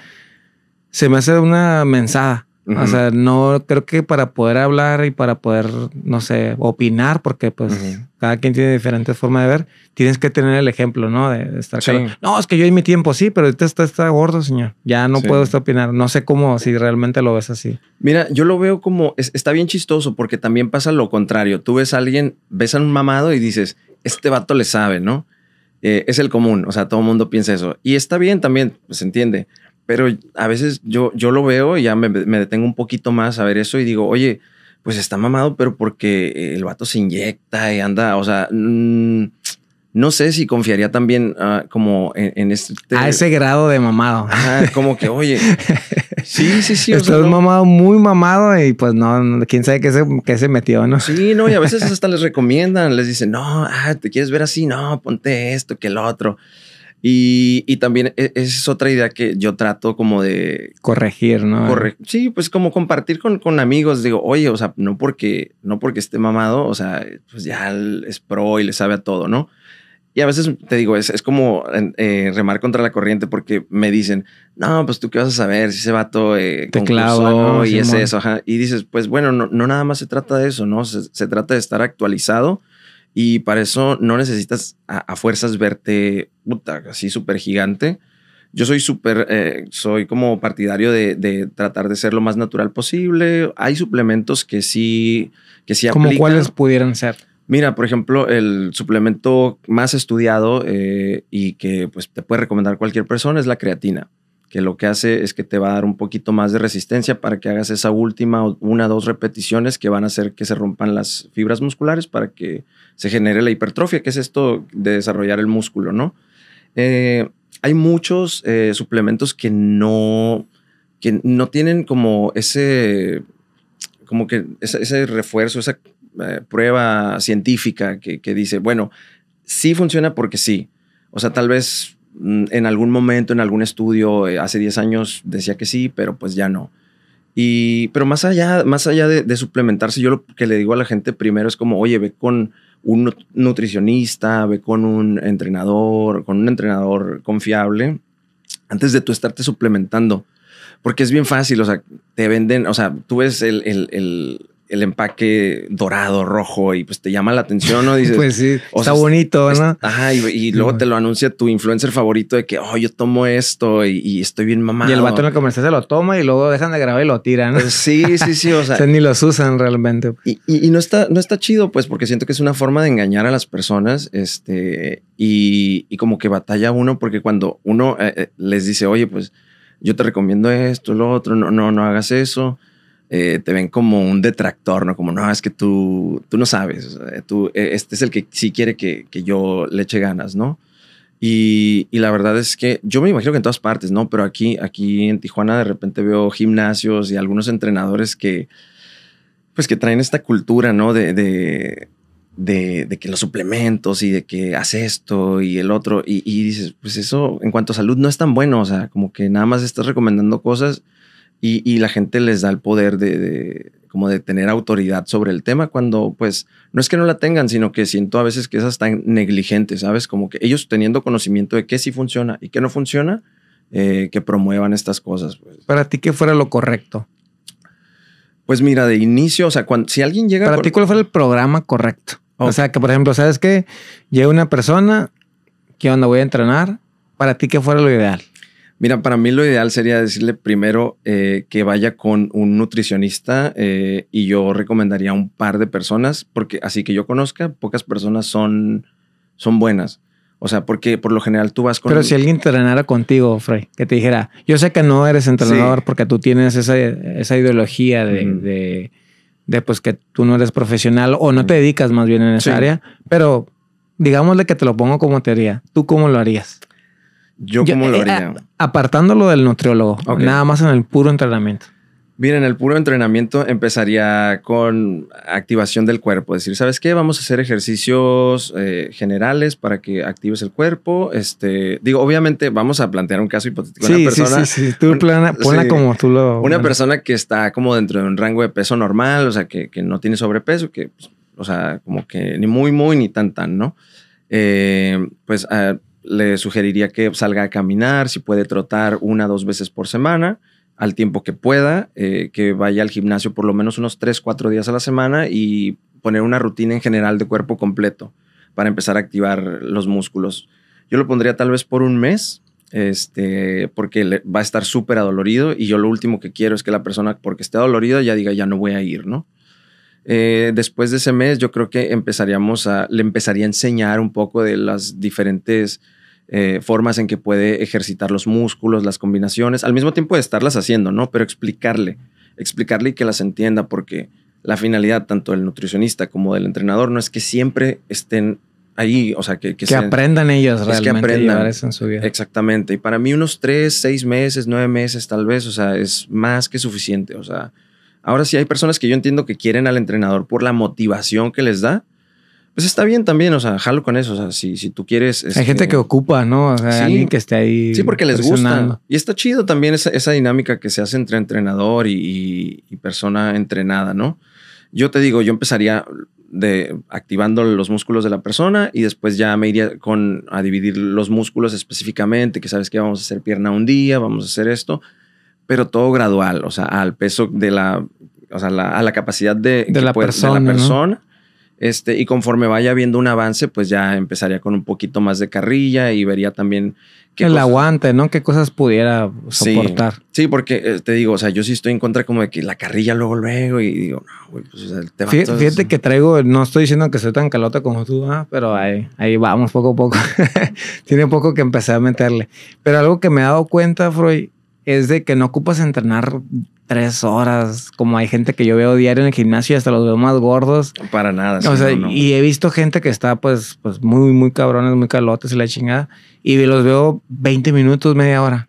se me hace una mensada. O sea, no creo que para poder hablar y para poder, no sé, opinar, porque pues cada quien tiene diferentes formas de ver, tienes que tener el ejemplo, ¿no? De, estar No, es que yo en mi tiempo sí, pero ahorita está, gordo, señor. Ya no puedo opinar. No sé cómo, si realmente lo ves así. Mira, yo lo veo como, está bien chistoso porque también pasa lo contrario. Tú ves a alguien, ves a un mamado y dices, este vato le sabe, ¿no? Eh, es el común, o sea, todo el mundo piensa eso. Y está bien también, se entiende pero a veces yo, yo lo veo y ya me, detengo un poquito más a ver eso y digo, oye, pues está mamado, pero porque el vato se inyecta y anda, o sea, mm, no sé si confiaría también ah, como en, este... A ese grado de mamado. como que, oye, *laughs* sí, sí, sí. Está o mamado, muy mamado y pues no, quién sabe qué se, qué se metió, ¿no? Sí, no, y a veces hasta les recomiendan, les dicen, no, ah, te quieres ver así, no, ponte esto, que el otro. Y, y, también e, es otra idea que yo trato como de... Corregir, ¿no? sí, pues como compartir con, con, amigos. Digo, oye, o sea, no porque, no porque esté mamado, o sea, pues ya es pro y le sabe a todo, ¿no? Y a veces te digo, es, es como eh, remar contra la corriente porque me dicen, no, pues tú qué vas a saber si ese vato eh, y es eso. Ajá. Y dices, pues bueno, no, no, nada más se trata de eso, ¿no? Se, se trata de estar actualizado y para eso no necesitas a, fuerzas verte puta, así súper gigante. Yo soy súper, eh, soy como partidario de, tratar de ser lo más natural posible. Hay suplementos que sí, que sí ¿Como cuáles pudieran ser? Mira, por ejemplo, el suplemento más estudiado eh, y que pues, te puede recomendar cualquier persona es la creatina que lo que hace es que te va a dar un poquito más de resistencia para que hagas esa última una o dos repeticiones que van a hacer que se rompan las fibras musculares para que se genere la hipertrofia, que es esto de desarrollar el músculo, ¿no? Eh, hay muchos eh, suplementos que no, que no tienen como ese, como que ese, refuerzo, esa eh, prueba científica que, que dice, bueno, sí funciona porque sí. O sea, tal vez Mm, en algún momento, en algún estudio, eh, hace 10 años decía que sí, pero pues ya no. Y, pero más allá, más allá de, suplementarse, yo lo que le digo a la gente primero es como, oye, ve con un nutricionista, ve con un entrenador, con un entrenador confiable, antes de tú estarte suplementando. Porque es bien fácil, o sea, te venden, o sea, tú ves el el empaque dorado, rojo, y pues te llama la atención, ¿no? Dices, *laughs* pues sí, está bonito, ¿no? Ajá, y, luego te lo anuncia tu influencer favorito de que, oh, yo tomo esto y, estoy bien mamado. Y el vato en el comercial se lo toma y luego dejan de grabar y lo tiran. Pues sí, sí, sí, *laughs* o sea. ni los usan realmente. Y, no, está, no está chido, pues, porque siento que es una forma de engañar a las personas, este, y, como que batalla uno, porque cuando uno eh, eh, les dice, oye, pues, yo te recomiendo esto, lo otro, no, no, no hagas eso eh, te ven como un detractor, ¿no? Como, no, es que tú, tú no sabes, tú, e, este es el que sí quiere que, que yo le eche ganas, ¿no? Y, y, la verdad es que yo me imagino que en todas partes, ¿no? Pero aquí, aquí en Tijuana de repente veo gimnasios y algunos entrenadores que, pues que traen esta cultura, ¿no? De, de, de, de que los suplementos y de que hace esto y el otro. Y, y, dices, pues eso en cuanto a salud no es tan bueno, o sea, como que nada más estás recomendando cosas y, la gente les da el poder de, como de tener autoridad sobre el tema cuando pues no es que no la tengan, sino que siento a veces que esas están negligentes, ¿sabes? Como que ellos teniendo conocimiento de qué sí funciona y qué no funciona, eh, que promuevan estas cosas. Pues. Para ti, ¿qué fuera lo correcto? Pues mira, de inicio, o sea, cuando, si alguien llega... Para ti, ¿cuál fuera el programa correcto? O sea, que por ejemplo, ¿sabes que Llega una persona, que onda? Voy a entrenar. Para ti, ¿qué fuera lo ideal? Mira, para mí lo ideal sería decirle primero eh, que vaya con un nutricionista eh, y yo recomendaría un par de personas, porque así que yo conozca, pocas personas son, son buenas. O sea, porque por lo general tú vas con... Pero si alguien entrenara contigo, Frey, que te dijera, yo sé que no eres entrenador porque tú tienes esa, ideología de, pues que tú no eres profesional o no te dedicas más bien en esa área, pero digámosle que te lo pongo como teoría. ¿Tú cómo lo harías? Yo, lo eh, haría. apartándolo del nutriólogo, nada más en el puro entrenamiento. Bien, en el puro entrenamiento empezaría con activación del cuerpo. Es decir, ¿sabes qué? Vamos a hacer ejercicios eh, generales para que actives el cuerpo. Este, digo, obviamente vamos a plantear un caso hipotético. Sí, una persona, sí, sí, Tú plana, ponla como tú lo... Una persona que está como dentro de un rango de peso normal, o sea, que, no tiene sobrepeso, que, pues, o sea, como que ni muy, muy, ni tan, tan, ¿no? Eh, pues... Ah, le sugeriría que salga a caminar, si puede trotar una o dos veces por semana, al tiempo que pueda, eh, que vaya al gimnasio por lo menos unos tres cuatro días a la semana y poner una rutina en general de cuerpo completo para empezar a activar los músculos. Yo lo pondría tal vez por un mes, este, porque va a estar súper adolorido y yo lo último que quiero es que la persona, porque esté adolorida, ya diga, ya no voy a ir, ¿no? Eh, después de ese mes, yo creo que empezaríamos a, le empezaría a enseñar un poco de las diferentes eh, formas en que puede ejercitar los músculos, las combinaciones, al mismo tiempo de estarlas haciendo, ¿no? Pero explicarle, explicarle y que las entienda, porque la finalidad tanto del nutricionista como del entrenador no es que siempre estén ahí, o sea, que, que, aprendan ellos que aprendan. su vida. Exactamente. Y para mí unos tres, seis meses, nueve meses tal vez, o sea, es más que suficiente. O sea, Ahora sí hay personas que yo entiendo que quieren al entrenador por la motivación que les da. Pues está bien también, o sea, jalo con eso. O sea, si, tú quieres. Hay este, gente que ocupa, ¿no? O sea, alguien que esté ahí. Sí, porque les gusta. Y está chido también esa, esa, dinámica que se hace entre entrenador y, persona entrenada, ¿no? Yo te digo, yo empezaría de activando los músculos de la persona y después ya me iría con a dividir los músculos específicamente, que sabes que vamos a hacer pierna un día, vamos a hacer esto pero todo gradual, o sea, al peso de la, o sea, la, a la capacidad de, la, persona, persona, Este, y conforme vaya viendo un avance, pues ya empezaría con un poquito más de carrilla y vería también que el aguante, ¿no? Qué cosas pudiera soportar. Sí, porque eh, te digo, o sea, yo sí estoy en contra como de que la carrilla luego, luego, y digo, no, güey, pues o sea, fíjate, fíjate, que traigo, no estoy diciendo que soy tan calota como tú, ¿ah? pero ahí, ahí vamos poco a poco. *laughs* Tiene poco que empezar a meterle. Pero algo que me he dado cuenta, Freud, es de que no ocupas entrenar tres horas, como hay gente que yo veo diario en el gimnasio y hasta los veo más gordos. Para nada. y he visto gente que está pues, pues muy, muy cabrones, muy calotes y la chingada, y los veo 20 minutos, media hora.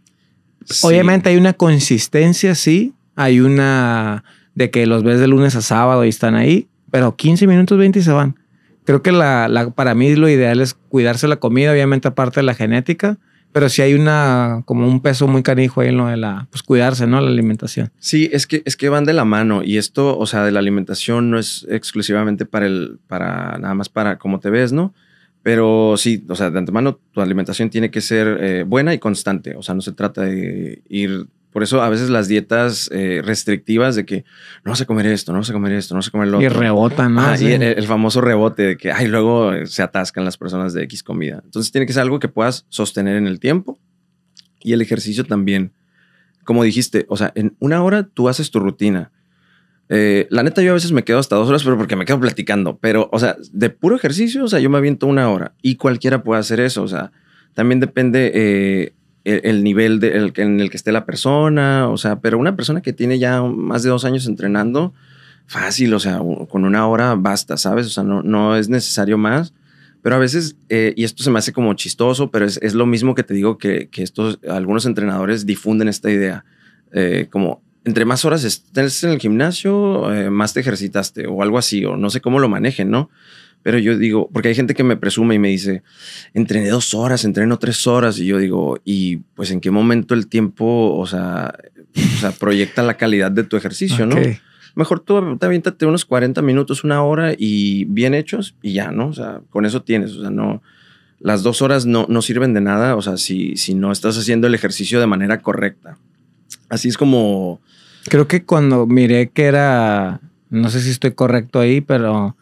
Obviamente hay una consistencia, sí, hay una de que los ves de lunes a sábado y están ahí, pero 15 minutos, 20 y se van. Creo que la, la, para mí lo ideal es cuidarse la comida, obviamente aparte de la genética, pero sí hay una, como un peso muy canijo ahí en lo de la, pues cuidarse, ¿no? La alimentación. Sí, es que, es que van de la mano y esto, o sea, de la alimentación no es exclusivamente para el, para nada más para cómo te ves, ¿no? Pero sí, o sea, de antemano tu alimentación tiene que ser eh, buena y constante. O sea, no se trata de ir por eso a veces las dietas eh, restrictivas de que no vas a comer esto, no vas a comer esto, no vas a comer lo y Rebotan, más Y el, famoso rebote de que, ay, luego eh, se atascan las personas de X comida. Entonces tiene que ser algo que puedas sostener en el tiempo y el ejercicio también. Como dijiste, o sea, en una hora tú haces tu rutina. Eh, la neta, yo a veces me quedo hasta dos horas, pero porque me quedo platicando. Pero, o sea, de puro ejercicio, o sea, yo me aviento una hora y cualquiera puede hacer eso. O sea, también depende eh, el, nivel en el que esté la persona, o sea, pero una persona que tiene ya más de dos años entrenando, fácil, o sea, con una hora basta, ¿sabes? O sea, no, no es necesario más. Pero a veces, eh, y esto se me hace como chistoso, pero es, lo mismo que te digo que, estos, algunos entrenadores difunden esta idea. Eh, como, entre más horas estés en el gimnasio, eh, más te ejercitaste o algo así, o no sé cómo lo manejen, ¿no? Pero yo digo, porque hay gente que me presume y me dice, entrené dos horas, entreno tres horas. Y yo digo, ¿y pues en qué momento el tiempo, o sea, o proyecta la calidad de tu ejercicio, no? Mejor tú te aviéntate unos 40 minutos, una hora y bien hechos y ya, ¿no? O sea, con eso tienes. O sea, no, las dos horas no, no sirven de nada. O sea, si, si no estás haciendo el ejercicio de manera correcta. Así es como. Creo que cuando miré que era, no sé si estoy correcto ahí, pero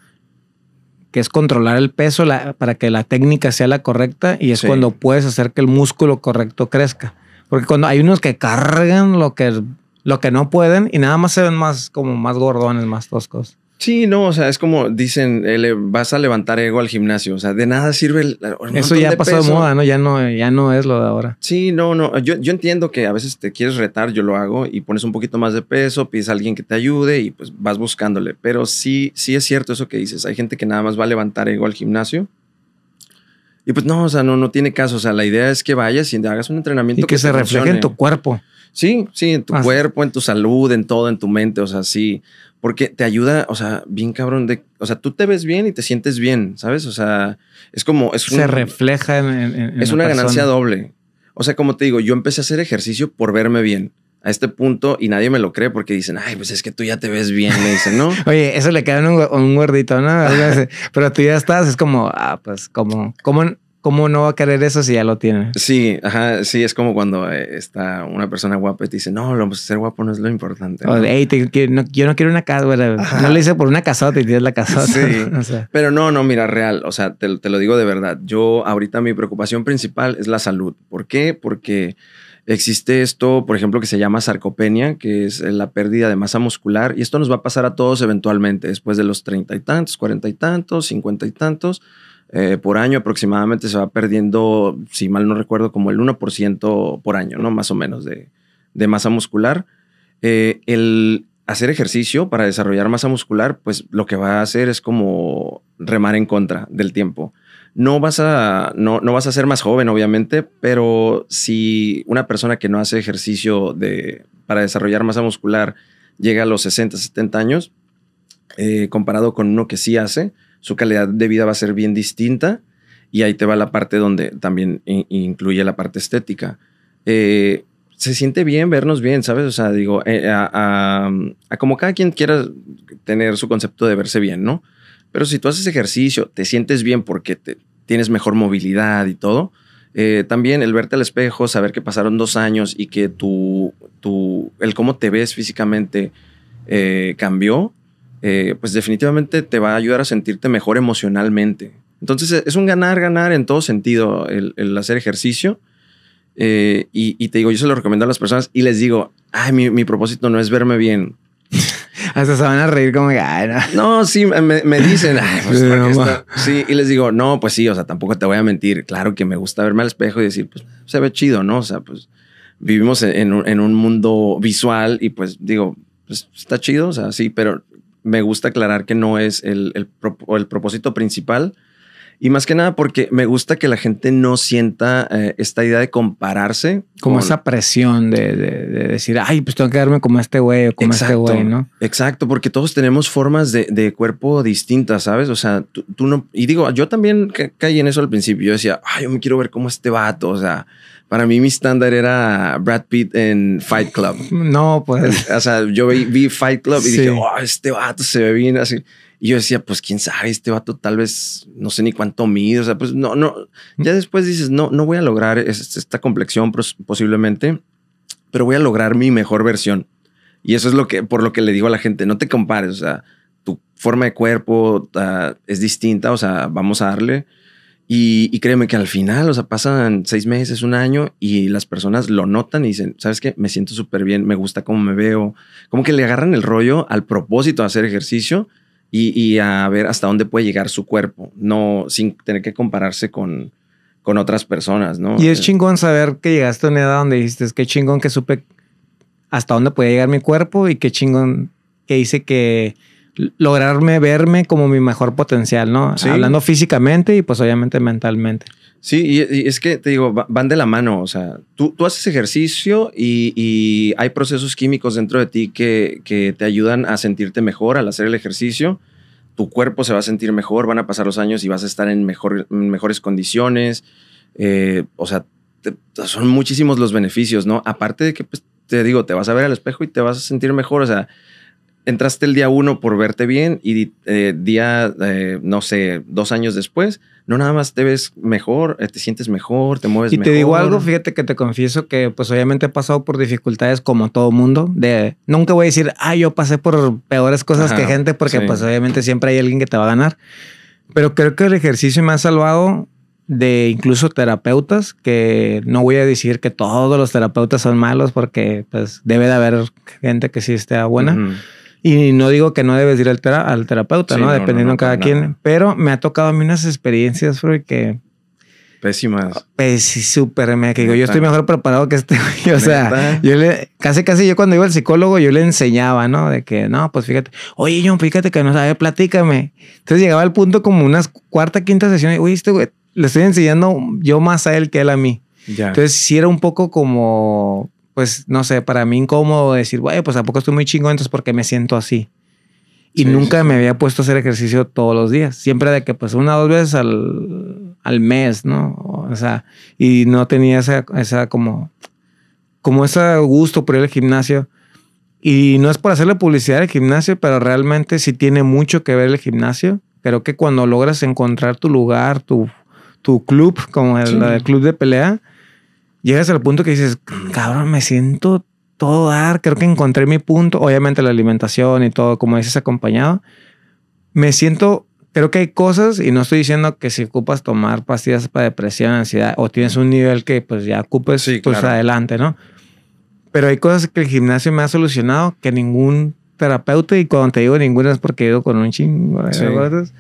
que es controlar el peso para que la técnica sea la correcta y es cuando puedes hacer que el músculo correcto crezca. Porque cuando hay unos que cargan lo que, lo que no pueden y nada más se ven más como más gordones, más toscos. Sí, no, o sea, es como dicen, vas a levantar ego al gimnasio, o sea, de nada sirve el... Eso ya ha pasado de moda, ¿no? Ya, ¿no? ya no es lo de ahora. Sí, no, no, yo, yo, entiendo que a veces te quieres retar, yo lo hago, y pones un poquito más de peso, pides a alguien que te ayude y pues vas buscándole, pero sí, sí es cierto eso que dices, hay gente que nada más va a levantar ego al gimnasio. Y pues no, o sea, no, no tiene caso, o sea, la idea es que vayas y hagas un entrenamiento y que, se refleje en tu cuerpo. Sí, sí, en tu ah. cuerpo, en tu salud, en todo, en tu mente, o sea, sí porque te ayuda, o sea, bien cabrón, de, o sea, tú te ves bien y te sientes bien, ¿sabes? O sea, es como... Se refleja en... es una, ganancia doble. O sea, como te digo, yo empecé a hacer ejercicio por verme bien a este punto y nadie me lo cree porque dicen, ay, pues es que tú ya te ves bien, me dicen, ¿no? *laughs* Oye, eso le queda un, un, gordito, ¿no? Pero tú ya estás, es como, ah, pues como, como, ¿Cómo no va a querer eso si ya lo tiene? Sí, ajá, sí, es como cuando eh, está una persona guapa y te dice, no, lo, ser guapo no es lo importante. yo no quiero una casa, no le hice por una casota y tienes la casota. Sí, *laughs* pero no, no, mira, real, o sea, te, te lo digo de verdad. Yo ahorita mi preocupación principal es la salud. ¿Por qué? Porque existe esto, por ejemplo, que se llama sarcopenia, que es eh, la pérdida de masa muscular, y esto nos va a pasar a todos eventualmente, después de los treinta y tantos, cuarenta y tantos, cincuenta y tantos eh, por año aproximadamente se va perdiendo, si mal no recuerdo, como el 1% por año, ¿no? Más o menos de, masa muscular. Eh, el hacer ejercicio para desarrollar masa muscular, pues lo que va a hacer es como remar en contra del tiempo. No vas a, no, vas a ser más joven, obviamente, pero si una persona que no hace ejercicio para desarrollar masa muscular llega a los 60, 70 años, eh, comparado con uno que sí hace, su calidad de vida va a ser bien distinta y ahí te va la parte donde también incluye la parte estética. Eh, se siente bien vernos bien, ¿sabes? O sea, digo, eh, a, como cada quien quiera tener su concepto de verse bien, ¿no? Pero si tú haces ejercicio, te sientes bien porque te, tienes mejor movilidad y todo. Eh, también el verte al espejo, saber que pasaron dos años y que tu, el cómo te ves físicamente cambió, eh, pues definitivamente te va a ayudar a sentirte mejor emocionalmente. Entonces e, es un ganar, ganar en todo sentido el, hacer ejercicio. Eh, y, te digo, yo se lo recomiendo a las personas y les digo, ay, mi, propósito no es verme bien. *laughs* Hasta se van a reír como ay, no. no. sí, me, dicen, ay, pues, sí, y les digo, no, pues sí, o sea, tampoco te voy a mentir. Claro que me gusta verme al espejo y decir, pues se ve chido, ¿no? O sea, pues vivimos en, un, en un, mundo visual y pues digo, pues está chido, o sea, sí, pero me gusta aclarar que no es el, el propósito principal. Y más que nada porque me gusta que la gente no sienta eh, esta idea de compararse. Como esa presión de, decir, ay, pues tengo que quedarme como este güey o como este güey, ¿no? Exacto, porque todos tenemos formas de, cuerpo distintas, ¿sabes? O sea, tú, no... Y digo, yo también caí en eso al principio. Yo decía, ay, yo me quiero ver como este vato, o sea... Para mí mi estándar era Brad Pitt en Fight Club. No, pues. O sea, yo vi, Fight Club y dije, oh, este vato se ve bien así. Y yo decía, pues quién sabe, este vato tal vez no sé ni cuánto mide. O sea, pues no, no. Ya mm. después dices, no, no voy a lograr esta complexión posiblemente, pero voy a lograr mi mejor versión. Y eso es lo que, por lo que le digo a la gente, no te compares. O sea, tu forma de cuerpo es distinta. O sea, vamos a darle. Y, créeme que al final, o sea, pasan seis meses, un año y las personas lo notan y dicen, ¿sabes qué? Me siento súper bien, me gusta cómo me veo. Como que le agarran el rollo al propósito de hacer ejercicio y, a ver hasta dónde puede llegar su cuerpo, no sin tener que compararse con, con otras personas, ¿no? Y es eh, chingón saber que llegaste a una edad donde dijiste, es que chingón que supe hasta dónde puede llegar mi cuerpo y qué chingón que hice que lograrme verme como mi mejor potencial, ¿no? Hablando físicamente y pues obviamente mentalmente. Sí, y, es que te digo, van de la mano, o sea, tú, tú haces ejercicio y, hay procesos químicos dentro de ti que, te ayudan a sentirte mejor al hacer el ejercicio, tu cuerpo se va a sentir mejor, van a pasar los años y vas a estar en, mejores condiciones, eh, o sea, son muchísimos los beneficios, ¿no? Aparte de que, pues, te digo, te vas a ver al espejo y te vas a sentir mejor, o sea, entraste el día uno por verte bien y eh, día, eh, no sé, dos años después, no nada más te ves mejor, eh, te sientes mejor, te mueves mejor. Y te digo algo, fíjate que te confieso que pues obviamente he pasado por dificultades como todo mundo, de nunca voy a decir, ah, yo pasé por peores cosas que gente, porque pues obviamente siempre hay alguien que te va a ganar. Pero creo que el ejercicio me ha salvado de incluso terapeutas, que no voy a decir que todos los terapeutas son malos porque pues debe de haber gente que sí esté buena. Y no digo que no debes ir al, terapeuta, ¿no? Dependiendo cada quien. Pero me ha tocado a mí unas experiencias, Freud, que... Pésimas. Pésimas, pues súper me que digo, yo estoy mejor preparado que este güey. *laughs* O sea, yo le, casi casi yo cuando iba al psicólogo, yo le enseñaba, ¿no? De que no, pues fíjate, oye John, fíjate que no sabe, platícame. Entonces llegaba al punto como unas cuarta, quinta sesión. Uy, este güey, le estoy enseñando yo más a él que él a mí. Entonces sí era un poco como pues no sé, para mí incómodo decir, güey, pues poco estoy muy chingón, entonces porque me siento así. Y nunca me había puesto a hacer ejercicio todos los días, siempre de que pues una o dos veces al, mes, ¿no? O sea, y no tenía esa, esa como, como ese gusto por ir al gimnasio. Y no es por hacerle publicidad al gimnasio, pero realmente sí tiene mucho que ver el gimnasio. Pero que cuando logras encontrar tu lugar, tu, club, como el club de pelea, llegas al punto que dices, cabrón, me siento todo dar, creo que encontré mi punto, obviamente la alimentación y todo, como dices, acompañado. Me siento, creo que hay cosas, y no estoy diciendo que si ocupas tomar pastillas para depresión, ansiedad, o tienes un nivel que pues ya ocupes, pues adelante, ¿no? Pero hay cosas que el gimnasio me ha solucionado que ningún terapeuta, y cuando te digo ninguna es porque he ido con un chingo de cosas,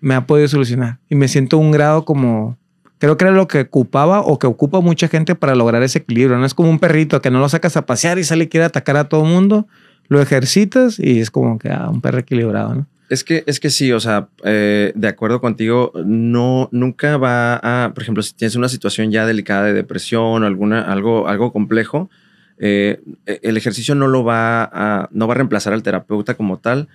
me ha podido solucionar. Y me siento un grado como Creo que era lo que ocupaba o que ocupa mucha gente para lograr ese equilibrio. No es como un perrito que no lo sacas a pasear y sale y quiere atacar a todo mundo. Lo ejercitas y es como que ah, un perro equilibrado, Es que, es que sí, o sea, eh, de acuerdo contigo, no, nunca va a, por ejemplo, si tienes una situación ya delicada de depresión o alguna, algo, algo complejo, eh, e, el ejercicio no lo va a, no va a reemplazar al terapeuta como tal,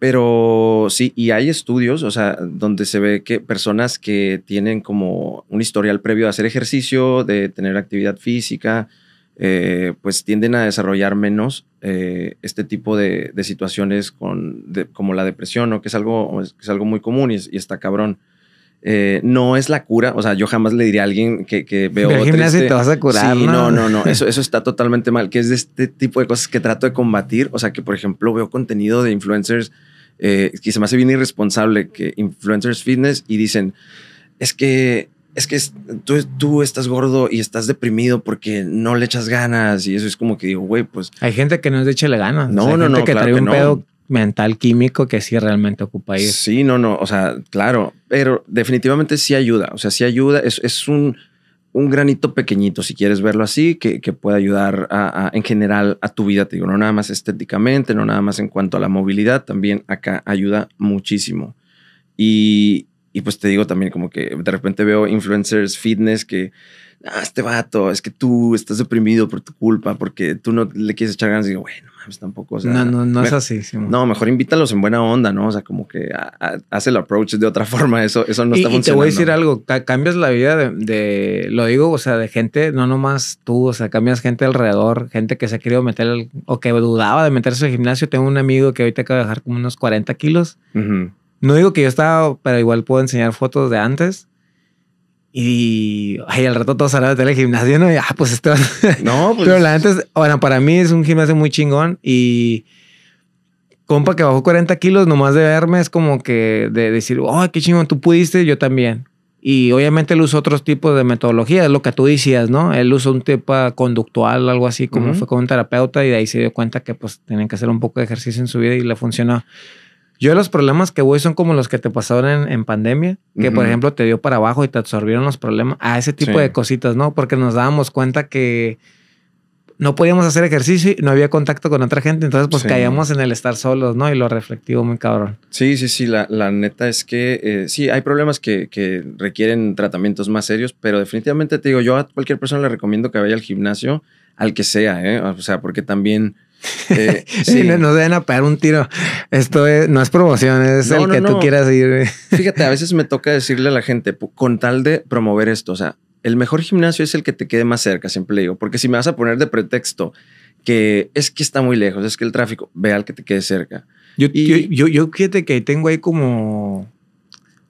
pero sí, y hay estudios, o sea, donde se ve que personas que tienen como un historial previo de hacer ejercicio, de tener actividad física, eh, pues tienden a desarrollar menos eh, este tipo de, situaciones con, como la depresión, ¿no? que es algo, es, algo muy común y, está cabrón. Eh, no es la cura, o sea, yo jamás le diría a alguien que, veo Pero te vas a curar. Sí, no, no, no, eso, *laughs* eso está totalmente mal, que es de este tipo de cosas que trato de combatir, o sea, que por ejemplo veo contenido de influencers eh, que se me hace bien irresponsable que influencers fitness y dicen, es que es que tú, tú, estás gordo y estás deprimido porque no le echas ganas y eso es como que digo, güey, pues... Hay gente que no es de echarle ganas. No, no, gente no, que trae un pedo mental químico que sí realmente ocupa eso Sí, no, no, o sea, claro, pero definitivamente sí ayuda, o sea, sí ayuda, es, es un un granito pequeñito, si quieres verlo así, que, puede ayudar en general a tu vida, te digo, no nada más estéticamente, no nada más en cuanto a la movilidad, también acá ayuda muchísimo. Y, y pues te digo también como que de repente veo influencers fitness que, ah, este vato, es que tú estás deprimido por tu culpa, porque tú no le quieres echar ganas. Y digo, bueno, mames, tampoco. no, no, es así. no, mejor invítalos en buena onda, ¿no? O sea, como que hace el approach de otra *laughs* forma. Eso, eso no está funcionando. te voy a decir algo, cambias la vida de, lo digo, o sea, de gente, no nomás tú, o sea, cambias gente alrededor, gente que se ha querido meter o que dudaba de meterse al gimnasio. Tengo un amigo que ahorita acaba de bajar como unos 40 kilos. No digo que yo estaba, pero igual puedo enseñar fotos de antes. Y Ahí al rato todos de del gimnasio, ¿no? Y, ah, pues esto. *laughs* No, pues Pero la antes, bueno, para mí es un gimnasio muy chingón. Y compa que bajó 40 kilos, nomás de verme es como que de decir, oh, qué chingón, tú pudiste, yo también. Y obviamente él usó otros tipos de metodología, lo que tú decías, ¿no? Él usó un tipo conductual, algo así, como fue con un terapeuta, y de ahí se dio cuenta que pues tenían que hacer un poco de ejercicio en su vida y le funcionó. Yo los problemas que voy son como los que te pasaron en, pandemia, que por ejemplo te dio para abajo y te absorbieron los problemas, a ese tipo de cositas, ¿no? Porque nos dábamos cuenta que no podíamos hacer ejercicio y no había contacto con otra gente, entonces pues caíamos en el estar solos, ¿no? Y lo reflectivo muy cabrón. Sí, sí, sí, la, neta es que eh, sí, hay problemas que, que, requieren tratamientos más serios, pero definitivamente te digo, yo a cualquier persona le recomiendo que vaya al gimnasio, al que sea, ¿eh? O sea, porque también *laughs* Eh, eh, no, deben a un tiro. Esto no es promoción, es el que tú quieras ir. Fíjate, a veces me toca decirle a la gente, con tal de promover esto, o sea, el mejor gimnasio es el que te quede más cerca, siempre digo, porque si me vas a poner de pretexto que es que está muy lejos, es que el tráfico, ve al que te quede cerca. Yo, yo, yo, yo, fíjate que tengo ahí como,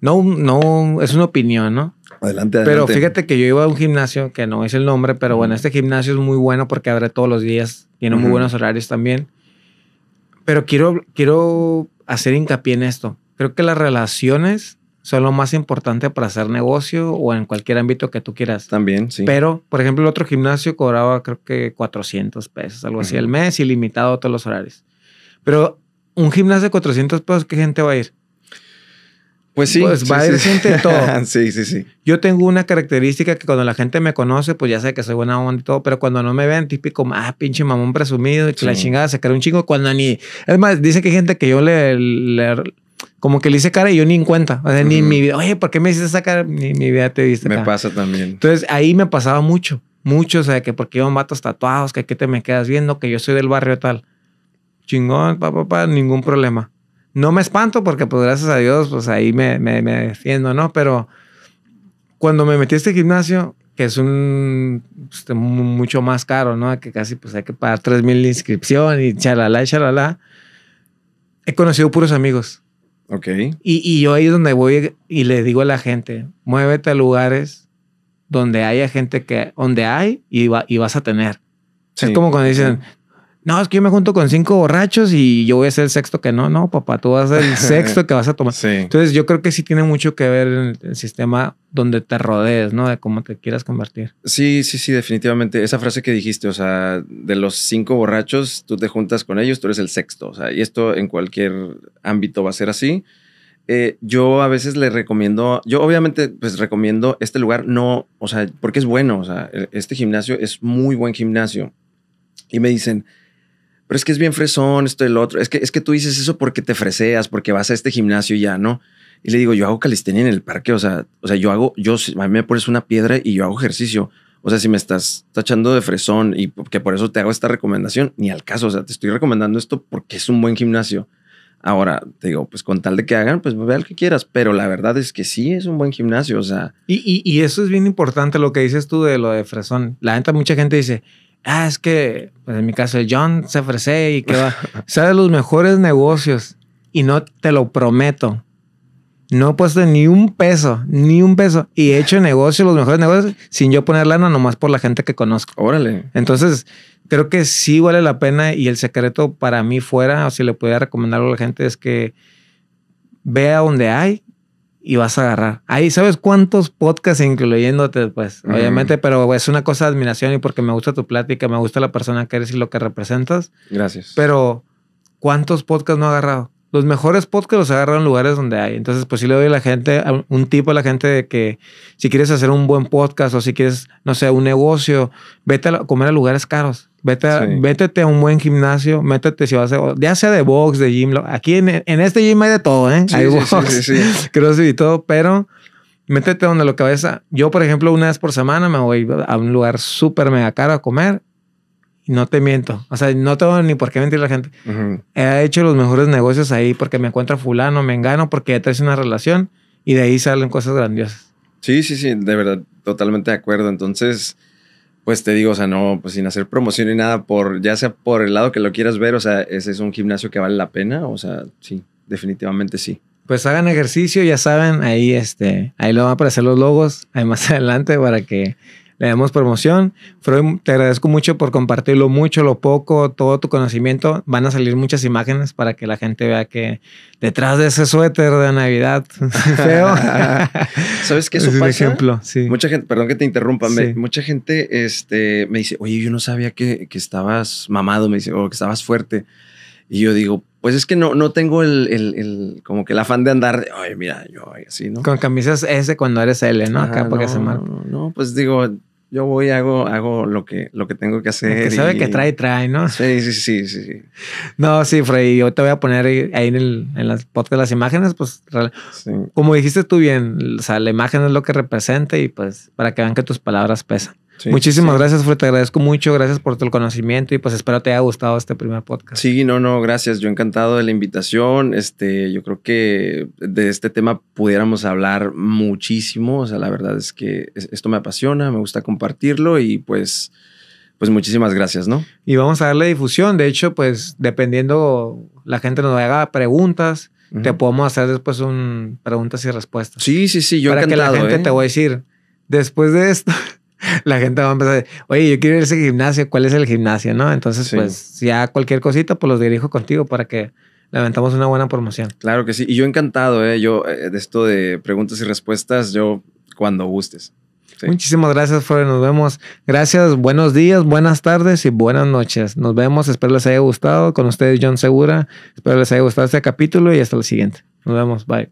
no, no, es una opinión, ¿no? Adelante, adelante. Pero fíjate que yo iba a un gimnasio, que no es el nombre, pero bueno, este gimnasio es muy bueno porque abre todos los días, tiene muy buenos horarios también. Pero quiero, quiero hacer hincapié en esto. Creo que las relaciones son lo más importante para hacer negocio o en cualquier ámbito que tú quieras. También, sí. Pero, por ejemplo, el otro gimnasio cobraba creo que 400 pesos, algo así, al mes, ilimitado todos los horarios. Pero un gimnasio de 400 pesos, ¿qué gente va a ir? Pues, pues sí. va a sí, todo. *laughs* sí, sí, sí. Yo tengo una característica que cuando la gente me conoce, pues ya sé que soy buena onda y todo, pero cuando no me ven, típico, ah, pinche mamón presumido, la chingada, sacar un chingo, cuando ni. Es más, dice que hay gente que yo le, como que le hice cara y yo ni en cuenta. O sea, ni mi vida. Oye, ¿por qué me hiciste esa cara? Ni mi vida te diste. Me pasa también. Entonces ahí me pasaba mucho, mucho. O sea, que porque iban vatos tatuados, que aquí te me quedas viendo, que yo soy del barrio tal. Chingón, papá, papá, pa, ningún problema. No me espanto porque, pues, gracias a Dios, pues ahí me, me, defiendo, ¿no? Pero cuando me metí a este gimnasio, que es un este, mucho más caro, ¿no? Que casi pues hay que pagar 3 mil inscripción y chalala, chalala. He conocido puros amigos. Ok. Y, yo ahí es donde voy y le digo a la gente, muévete a lugares donde haya gente que, donde hay y, va, vas a tener. Es como cuando dicen, no, es que yo me junto con cinco borrachos y yo voy a ser el sexto que no, no, papá, tú vas a ser el *laughs* sexto que vas a tomar. Entonces yo creo que sí tiene mucho que ver el, sistema donde te rodees, ¿no? De cómo te quieras convertir. Sí, sí, sí, definitivamente. Esa frase que dijiste, o sea, de los cinco borrachos, tú te juntas con ellos, tú eres el sexto, o sea, y esto en cualquier ámbito va a ser así. Eh, yo a veces le recomiendo, yo obviamente pues recomiendo este lugar, no, o sea, porque es bueno, o sea, e-, este gimnasio es muy buen gimnasio. Y me dicen, pero es que es bien fresón, esto y otro. Es que, es que tú dices eso porque te freseas, porque vas a este gimnasio y ya, ¿no? Y le digo, yo hago calistenia en el parque, o sea, o sea, yo hago, yo, me pones una piedra y yo hago ejercicio. O sea, si me estás tachando de fresón y que por eso te hago esta recomendación, ni al caso, o sea, te estoy recomendando esto porque es un buen gimnasio. Ahora, te digo, pues con tal de que hagan, pues vea lo que quieras, pero la verdad es que sí es un buen gimnasio, o sea. Y, eso es bien importante lo que dices tú de lo de fresón. La gente, mucha gente dice, ah, es que, pues, en mi caso, John se ofrece y que va. de *laughs* los mejores negocios y no te lo prometo. No he puesto ni un peso, ni un peso. Y he hecho negocios, los mejores negocios, sin yo poner lana, nomás por la gente que conozco. Órale. Entonces, creo que sí vale la pena. Y el secreto para mí fuera, o si le pudiera recomendar a la gente, es que vea donde hay y vas a agarrar. Ahí, ¿sabes cuántos podcasts incluyéndote? Pues, obviamente, pero es una cosa de admiración y porque me gusta tu plática, me gusta la persona que eres y lo que representas. Gracias. Pero, ¿cuántos podcasts no ha agarrado? los mejores podcasts los agarran lugares donde hay. Entonces, pues sí le doy a la gente, un tipo a la gente de que si quieres hacer un buen podcast o si quieres, no sé, un negocio, vete a comer a lugares caros. Vete a, a un buen gimnasio, métete si vas a, ya sea de box, de gym. Aquí en, este gym hay de todo, ¿eh? hay box, *laughs* crossfit y todo, pero métete donde lo que Yo, por ejemplo, una vez por semana me voy a un lugar súper mega caro a comer no te miento. O sea, no tengo ni por qué mentir la gente. He hecho los mejores negocios ahí porque me encuentra fulano, me engano, porque ya traes una relación y de ahí salen cosas grandiosas. Sí, sí, sí, de verdad, totalmente de acuerdo. Entonces, pues te digo, o sea, no, pues sin hacer promoción ni nada, por, ya sea por el lado que lo quieras ver, o sea, ese es un gimnasio que vale la pena, o sea, sí, definitivamente sí. Pues hagan ejercicio, ya saben, ahí este, ahí lo van a aparecer los logos, ahí más *laughs* adelante para que le damos promoción. Freud, te agradezco mucho por compartirlo mucho, lo poco, todo tu conocimiento. Van a salir muchas imágenes para que la gente vea que detrás de ese suéter de Navidad *laughs* feo. *laughs* ¿Sabes qué es un ejemplo, sí. Mucha gente, perdón que te interrumpa, mucha gente este, me dice, oye, yo no sabía que, estabas mamado, me dice, o que estabas fuerte. Y yo digo, pues es que no, no tengo el, como que el afán de andar, Oye, mira, yo así, ¿no? Con camisas S cuando eres L, ¿no? Acá porque se marca. no, pues digo, yo voy, hago, hago lo que, lo que tengo que hacer. Que sabe que trae, trae, ¿no? Sí, sí, sí, sí, No, sí, Freddy, yo te voy a poner ahí en, el, las podcast las imágenes, pues, como dijiste tú bien, o sea, la imagen es lo que representa y pues, para que vean que tus palabras pesan. Muchísimas gracias, Fred. Te agradezco mucho. Gracias por tu conocimiento y pues espero te haya gustado este primer podcast. Sí, no, no, gracias. Yo encantado de la invitación. Este, yo creo que de este tema pudiéramos hablar muchísimo. O sea, la verdad es que esto me apasiona, me gusta compartirlo y pues, pues muchísimas gracias, ¿no? Y vamos a darle difusión. De hecho, pues dependiendo, la gente nos haga preguntas. Te podemos hacer después un preguntas y respuestas. Sí, sí, sí, yo Para que la gente ¿eh? te voy a decir, después de esto, *laughs* la gente va a empezar, oye, yo quiero ir a ese gimnasio, ¿cuál es el gimnasio? ¿No? Entonces, pues, si ya cualquier cosita, pues los dirijo contigo para que levantamos una buena promoción. Claro que sí, y yo encantado, ¿eh? yo eh, de esto de preguntas y respuestas, yo cuando gustes. Muchísimas gracias, Flor. Nos vemos. Gracias, buenos días, buenas tardes y buenas noches. Nos vemos. Espero les haya gustado. Con ustedes, John Segura. Espero les haya gustado este capítulo y hasta el siguiente. Nos vemos. Bye.